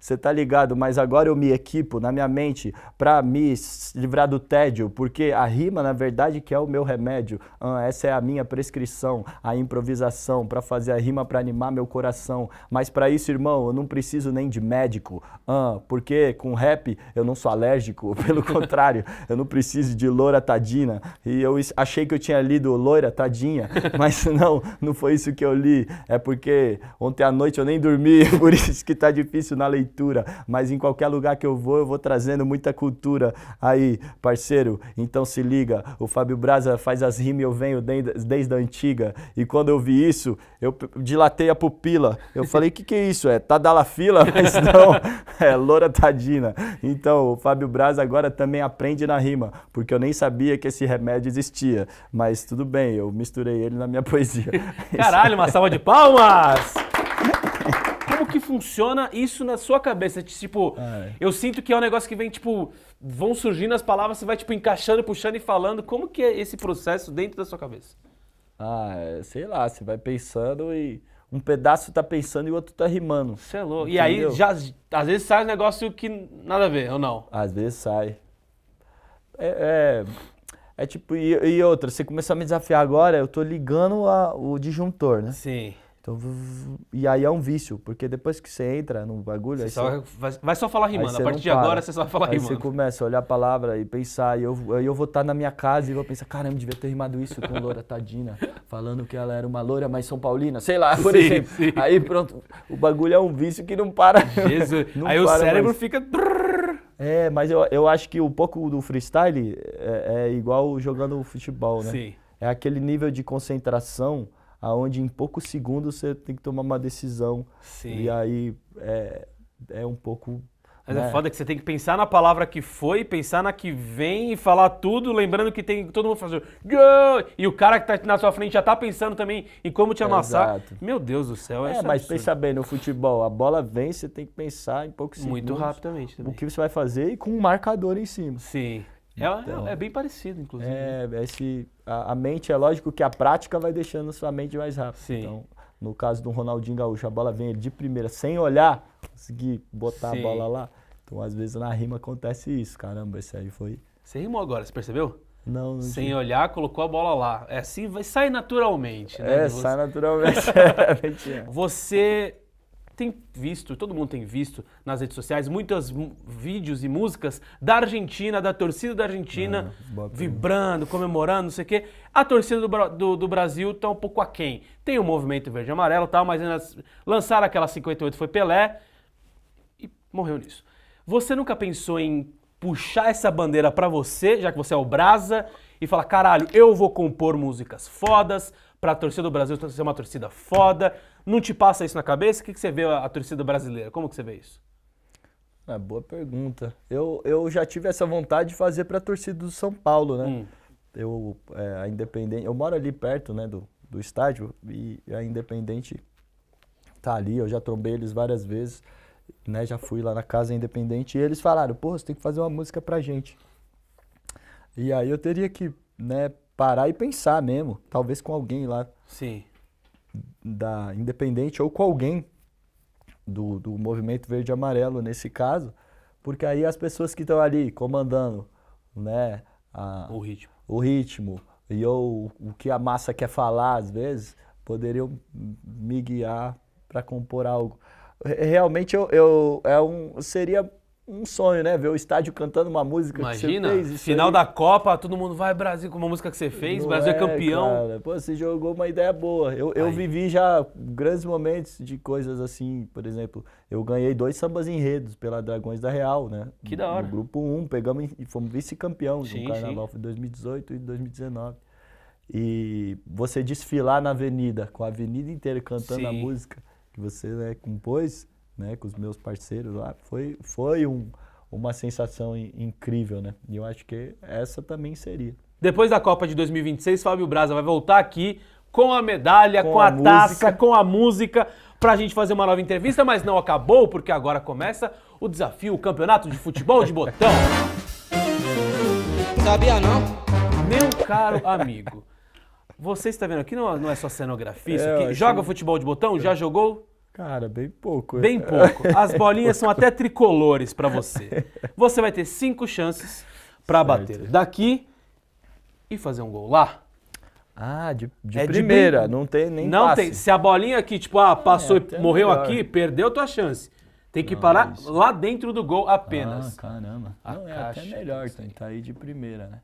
Você ah, tá ligado, mas agora eu me equipo na minha mente para me livrar do tédio, porque a rima, na verdade, que é o meu remédio. Ah, essa é a minha prescrição, a improvisação, para fazer a rima para animar meu coração. Mas para isso, irmão, eu não preciso nem de médico, ah, porque com rap eu não sou alérgico, pelo contrário, eu não preciso de loura tadina. E eu achei que eu tinha lido loira tadinha, mas não, não foi isso que eu li, é porque ontem à noite eu nem dormi, por isso que está difícil na leitura. Mas em qualquer lugar que eu vou, eu vou trazendo muita cultura aí, parceiro. Então se liga, o Fábio Braza faz as rimas, eu venho desde a antiga. E quando eu vi isso, eu dilatei a pupila. Eu falei, o que, que é isso? É Tadalafila? Mas não, é Loura Tadina. Então o Fábio Braza agora também aprende na rima, porque eu nem sabia que esse remédio existia. Mas tudo bem, eu misturei ele na minha poesia. Caraca, Caralho, uma salva de palmas! Como que funciona isso na sua cabeça? Tipo, é. eu sinto que é um negócio que vem, tipo, vão surgindo as palavras, você vai, tipo, encaixando, puxando e falando. Como que é esse processo dentro da sua cabeça? Ah, é, sei lá, você vai pensando e um pedaço tá pensando e o outro tá rimando. Você é louco. E aí, já, às vezes sai um negócio que nada a ver, ou não? Às vezes sai. É, é, é tipo, e, e outra, você começou a me desafiar agora, eu tô ligando a, o disjuntor, né? Sim. Então, e aí é um vício, porque depois que você entra no bagulho. Você só, você, vai, vai, só falar rimando. A partir de para. agora você só vai falar aí rimando. Você começa a olhar a palavra e pensar. E eu, eu vou estar tá na minha casa e vou pensar: caramba, devia ter rimado isso com Loura Tadina, falando que ela era uma loura, mas São Paulina, sei lá, por sim, exemplo. Sim. Aí pronto, o bagulho é um vício que não para. Jesus. não aí para o cérebro mais. fica. É, mas eu, eu acho que um pouco do freestyle é, é igual jogando futebol, né? Sim. É aquele nível de concentração aonde em poucos segundos você tem que tomar uma decisão. Sim. E aí é, é um pouco mas é. é foda que você tem que pensar na palavra que foi, pensar na que vem e falar tudo, lembrando que tem todo mundo fazendo e o cara que tá na sua frente já tá pensando também em como te amassar. Exato. Meu Deus do céu, é É, mas absurdo. pensa bem, no futebol, a bola vem, você tem que pensar em poucos segundos. Muito rapidamente também. O que você vai fazer e com um marcador em cima. Sim. É, é, então, é, é, bem parecido, inclusive. Né? É, esse, a, a, mente, é lógico que a prática vai deixando sua mente mais rápida. Sim. Então, no caso do Ronaldinho Gaúcho, a bola vem ele de primeira, sem olhar, conseguir botar Sim. a bola lá. Então, às vezes, na rima acontece isso. Caramba, esse aí foi... Você rimou agora, você percebeu? Não, não Sem tinha. olhar, colocou a bola lá. É assim, vai, sai naturalmente, né? É, sai naturalmente. É, você tem visto, todo mundo tem visto nas redes sociais, muitos vídeos e músicas da Argentina, da torcida da Argentina, é, vibrando, comemorando, não sei o quê. A torcida do, do, do Brasil está um pouco aquém. Tem o movimento verde e amarelo e tal, mas ainda lançaram aquela 58 foi Pelé e morreu nisso. Você nunca pensou em puxar essa bandeira para você, já que você é o Brasa, e falar, caralho, eu vou compor músicas fodas, pra torcida do Brasil ser uma torcida foda, não te passa isso na cabeça? O que, que você vê a, a torcida brasileira? Como que você vê isso? É boa pergunta. Eu, eu já tive essa vontade de fazer para a torcida do São Paulo, né? Hum. Eu, é, a Independente, eu moro ali perto né, do, do estádio e a Independente tá ali. Eu já trombei eles várias vezes, né? Já fui lá na casa Independente e eles falaram: pô, você tem que fazer uma música pra gente. E aí eu teria que né, parar e pensar mesmo, talvez com alguém lá. Sim da Independente ou com alguém do, do movimento verde amarelo nesse caso, porque aí as pessoas que estão ali comandando né, a, o ritmo, o ritmo e ou, o que a massa quer falar às vezes, poderiam me guiar para compor algo. Realmente eu, eu é um, seria um sonho, né? Ver o estádio cantando uma música Imagina, que você fez. final aí. da Copa, todo mundo vai Brasil com uma música que você fez, Não Brasil é, é campeão. Cara. Pô, você jogou uma ideia boa. Eu, eu vivi já grandes momentos de coisas assim, por exemplo, eu ganhei dois sambas enredos pela Dragões da Real, né? Que da hora. No grupo 1, um, pegamos e fomos vice-campeão do Carnaval de 2018 e 2019. E você desfilar na avenida, com a avenida inteira cantando sim. a música que você né, compôs, né, com os meus parceiros lá, foi, foi um, uma sensação incrível, né? E eu acho que essa também seria. Depois da Copa de 2026, Fábio Braza vai voltar aqui com a medalha, com, com a, a taça, com a música, pra gente fazer uma nova entrevista, mas não acabou, porque agora começa o desafio, o campeonato de futebol de botão. Sabia não? Meu caro amigo, você está vendo aqui, não, não é só cenografia, isso é, aqui. joga futebol de botão? Já jogou? Cara, bem pouco. É. Bem pouco. As bolinhas são até tricolores para você. Você vai ter cinco chances para bater daqui e fazer um gol lá. Ah, de, de é primeira, de... não tem nem Não passe. tem. Se a bolinha aqui, tipo, ah, passou é, e é morreu aqui, perdeu tua chance. Tem que não, parar é lá dentro do gol apenas. Ah, caramba. A não, é caixa, até melhor tentar tá ir de primeira, né?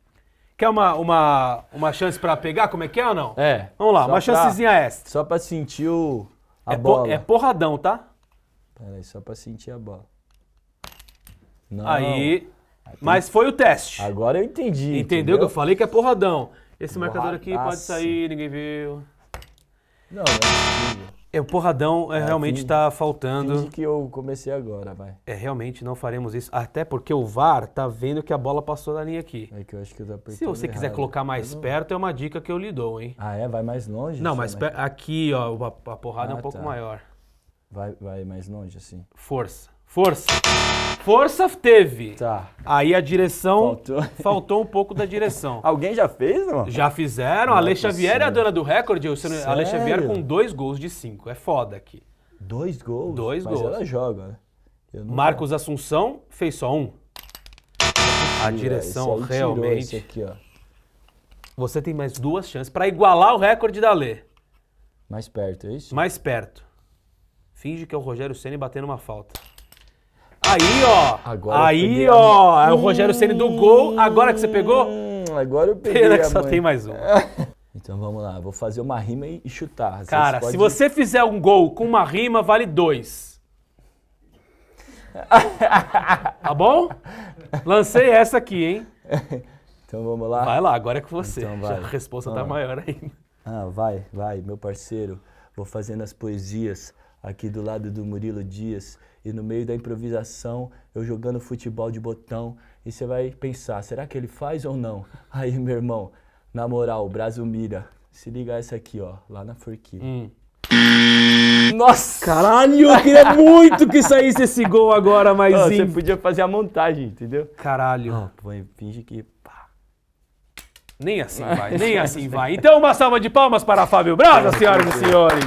Quer uma, uma, uma chance para pegar, como é que é ou não? É. Vamos lá, uma pra, chancezinha extra. Só para sentir o, a é, bola. é porradão, tá? Pera aí, só pra sentir a bola. Não. Aí. mas foi o teste. Agora eu entendi. Entendeu? entendeu? Que eu falei que é porradão. Esse marcador aqui pode sair, ninguém viu. Não, não é possível. É, o porradão é, é, realmente está faltando. Finge que eu comecei agora, vai. É, realmente não faremos isso. Até porque o VAR tá vendo que a bola passou da linha aqui. É que eu acho que eu tá tô Se você errado. quiser colocar mais não... perto, é uma dica que eu lhe dou, hein? Ah, é? Vai mais longe? Não, mas aqui, ó, a, porrada ah, é um ah, pouco tá. maior vai, vai mais longe, assim. Força. Força. Força teve. Tá. Aí a direção. Faltou, faltou um pouco da direção. Alguém já fez, não? Já fizeram. a é Alex Xavier é a dona do recorde. O Sério? Alex Xavier com dois gols de cinco. É foda aqui. Dois gols? Dois Mas gols. ela joga. Marcos Assunção fez só um. A direção é, realmente. Aqui, ó Você tem mais duas chances para igualar o recorde da Lê. Mais perto, é isso? Mais perto. Finge que é o Rogério Ceni batendo uma falta. Aí, ó. Agora aí, ó. É o Rogério Ceni do gol. Agora que você pegou? Hum, agora eu peguei. Pena que só mãe. tem mais um. Então vamos lá, vou fazer uma rima e chutar. Cara, pode... se você fizer um gol com uma rima, vale dois. tá bom? Lancei essa aqui, hein? Então vamos lá. Vai lá, agora é com você. Então vai. a resposta ah. tá maior ainda. Ah, vai, vai, meu parceiro. Vou fazendo as poesias aqui do lado do Murilo Dias, e no meio da improvisação, eu jogando futebol de botão, e você vai pensar, será que ele faz ou não? Aí, meu irmão, na moral, Brasumira, se liga essa aqui, ó, lá na forquilha. Hum. Nossa! Caralho, eu queria muito que saísse esse gol agora, mas. Não, você podia fazer a montagem, entendeu? Caralho. põe, finge que. Pá. Nem assim vai, nem assim vai. Então, uma salva de palmas para Fábio Braga, senhoras e senhores.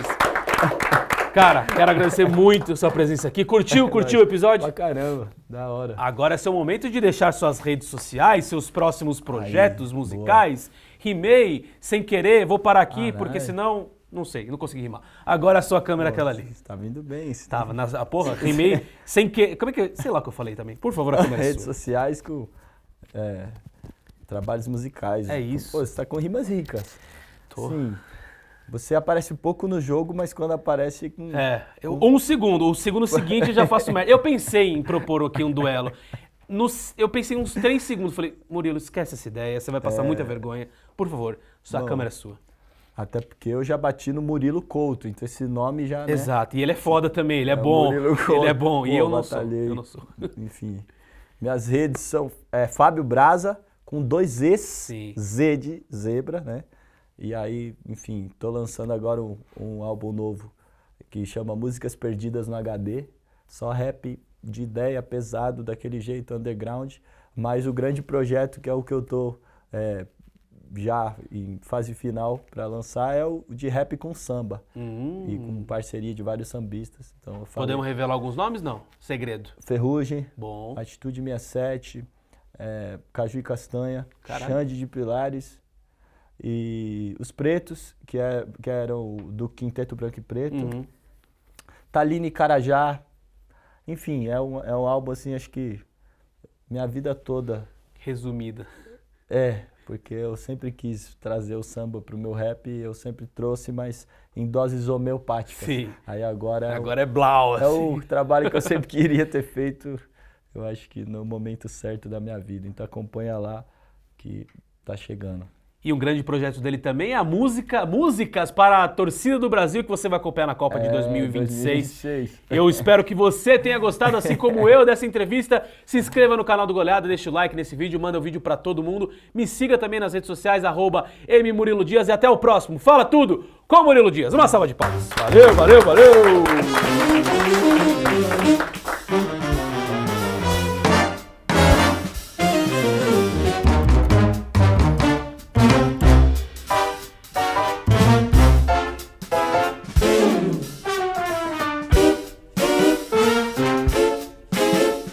Cara, quero agradecer muito a sua presença aqui. Curtiu, curtiu o episódio? Pra caramba, da hora. Agora é seu momento de deixar suas redes sociais, seus próximos projetos Aí, musicais. Boa. Rimei sem querer, vou parar aqui, porque senão não sei, não consegui rimar. Agora a sua câmera, Pô, é aquela ali. tá vindo bem. Você Tava, na, porra, rimei sem que. Como é que. É? Sei lá o que eu falei também. Por favor, a câmera. É redes sua. sociais com. É, trabalhos musicais. É isso. Pô, você tá com rimas ricas. Tô. Sim. Você aparece pouco no jogo, mas quando aparece. é, eu, um... segundo. O segundo seguinte eu já faço merda. Eu pensei em propor aqui um duelo. eu pensei uns três segundos, falei, Murilo, esquece essa ideia, você vai passar é... muita vergonha. Por favor, sua câmera é sua. Até porque eu já bati no Murilo Couto, então esse nome já. Né? Exato, e ele é foda também, ele é, é bom. Ele é bom, Pô, e eu não, sou, eu não sou. Enfim. Minhas redes são é, Fábio Braza, com dois Es, Z de zebra, né? E aí, enfim, tô lançando agora um, um álbum novo que chama Músicas Perdidas no HD, só rap de ideia pesado, daquele jeito underground, mas o grande projeto que é o que eu tô é, já em fase final para lançar é o de rap com samba uhum. e com hum. parceria de vários sambistas. Então Podemos revelar alguns nomes não? Segredo. Ferrugem. Bom. Atitude 67. É, Caju e Castanha. Caralho. Xande de Pilares e os pretos, que, é, que eram do Quinteto Branco e Preto, uhum. Taline Carajá, enfim, é um, é um álbum assim, acho que minha vida toda. Resumida. É, porque eu sempre quis trazer o samba pro meu rap, eu sempre trouxe, mas em doses homeopáticas. Sim. Aí agora. É agora é, o, é blau, assim. É o assim. trabalho que eu sempre queria ter feito, eu acho que no momento certo da minha vida. Então acompanha lá que tá chegando. E um grande projeto dele também é a música, músicas para a torcida do Brasil que você vai acompanhar na Copa é, de 2026. 2026. Eu espero que você tenha gostado, assim como eu, dessa entrevista. Se inscreva no canal do Goleada, deixa o like nesse vídeo, manda o um vídeo para todo mundo. Me siga também nas redes sociais, arroba Murilo Dias e até o próximo. Fala tudo com Murilo Dias. Uma salva de palmas. Valeu, valeu, valeu!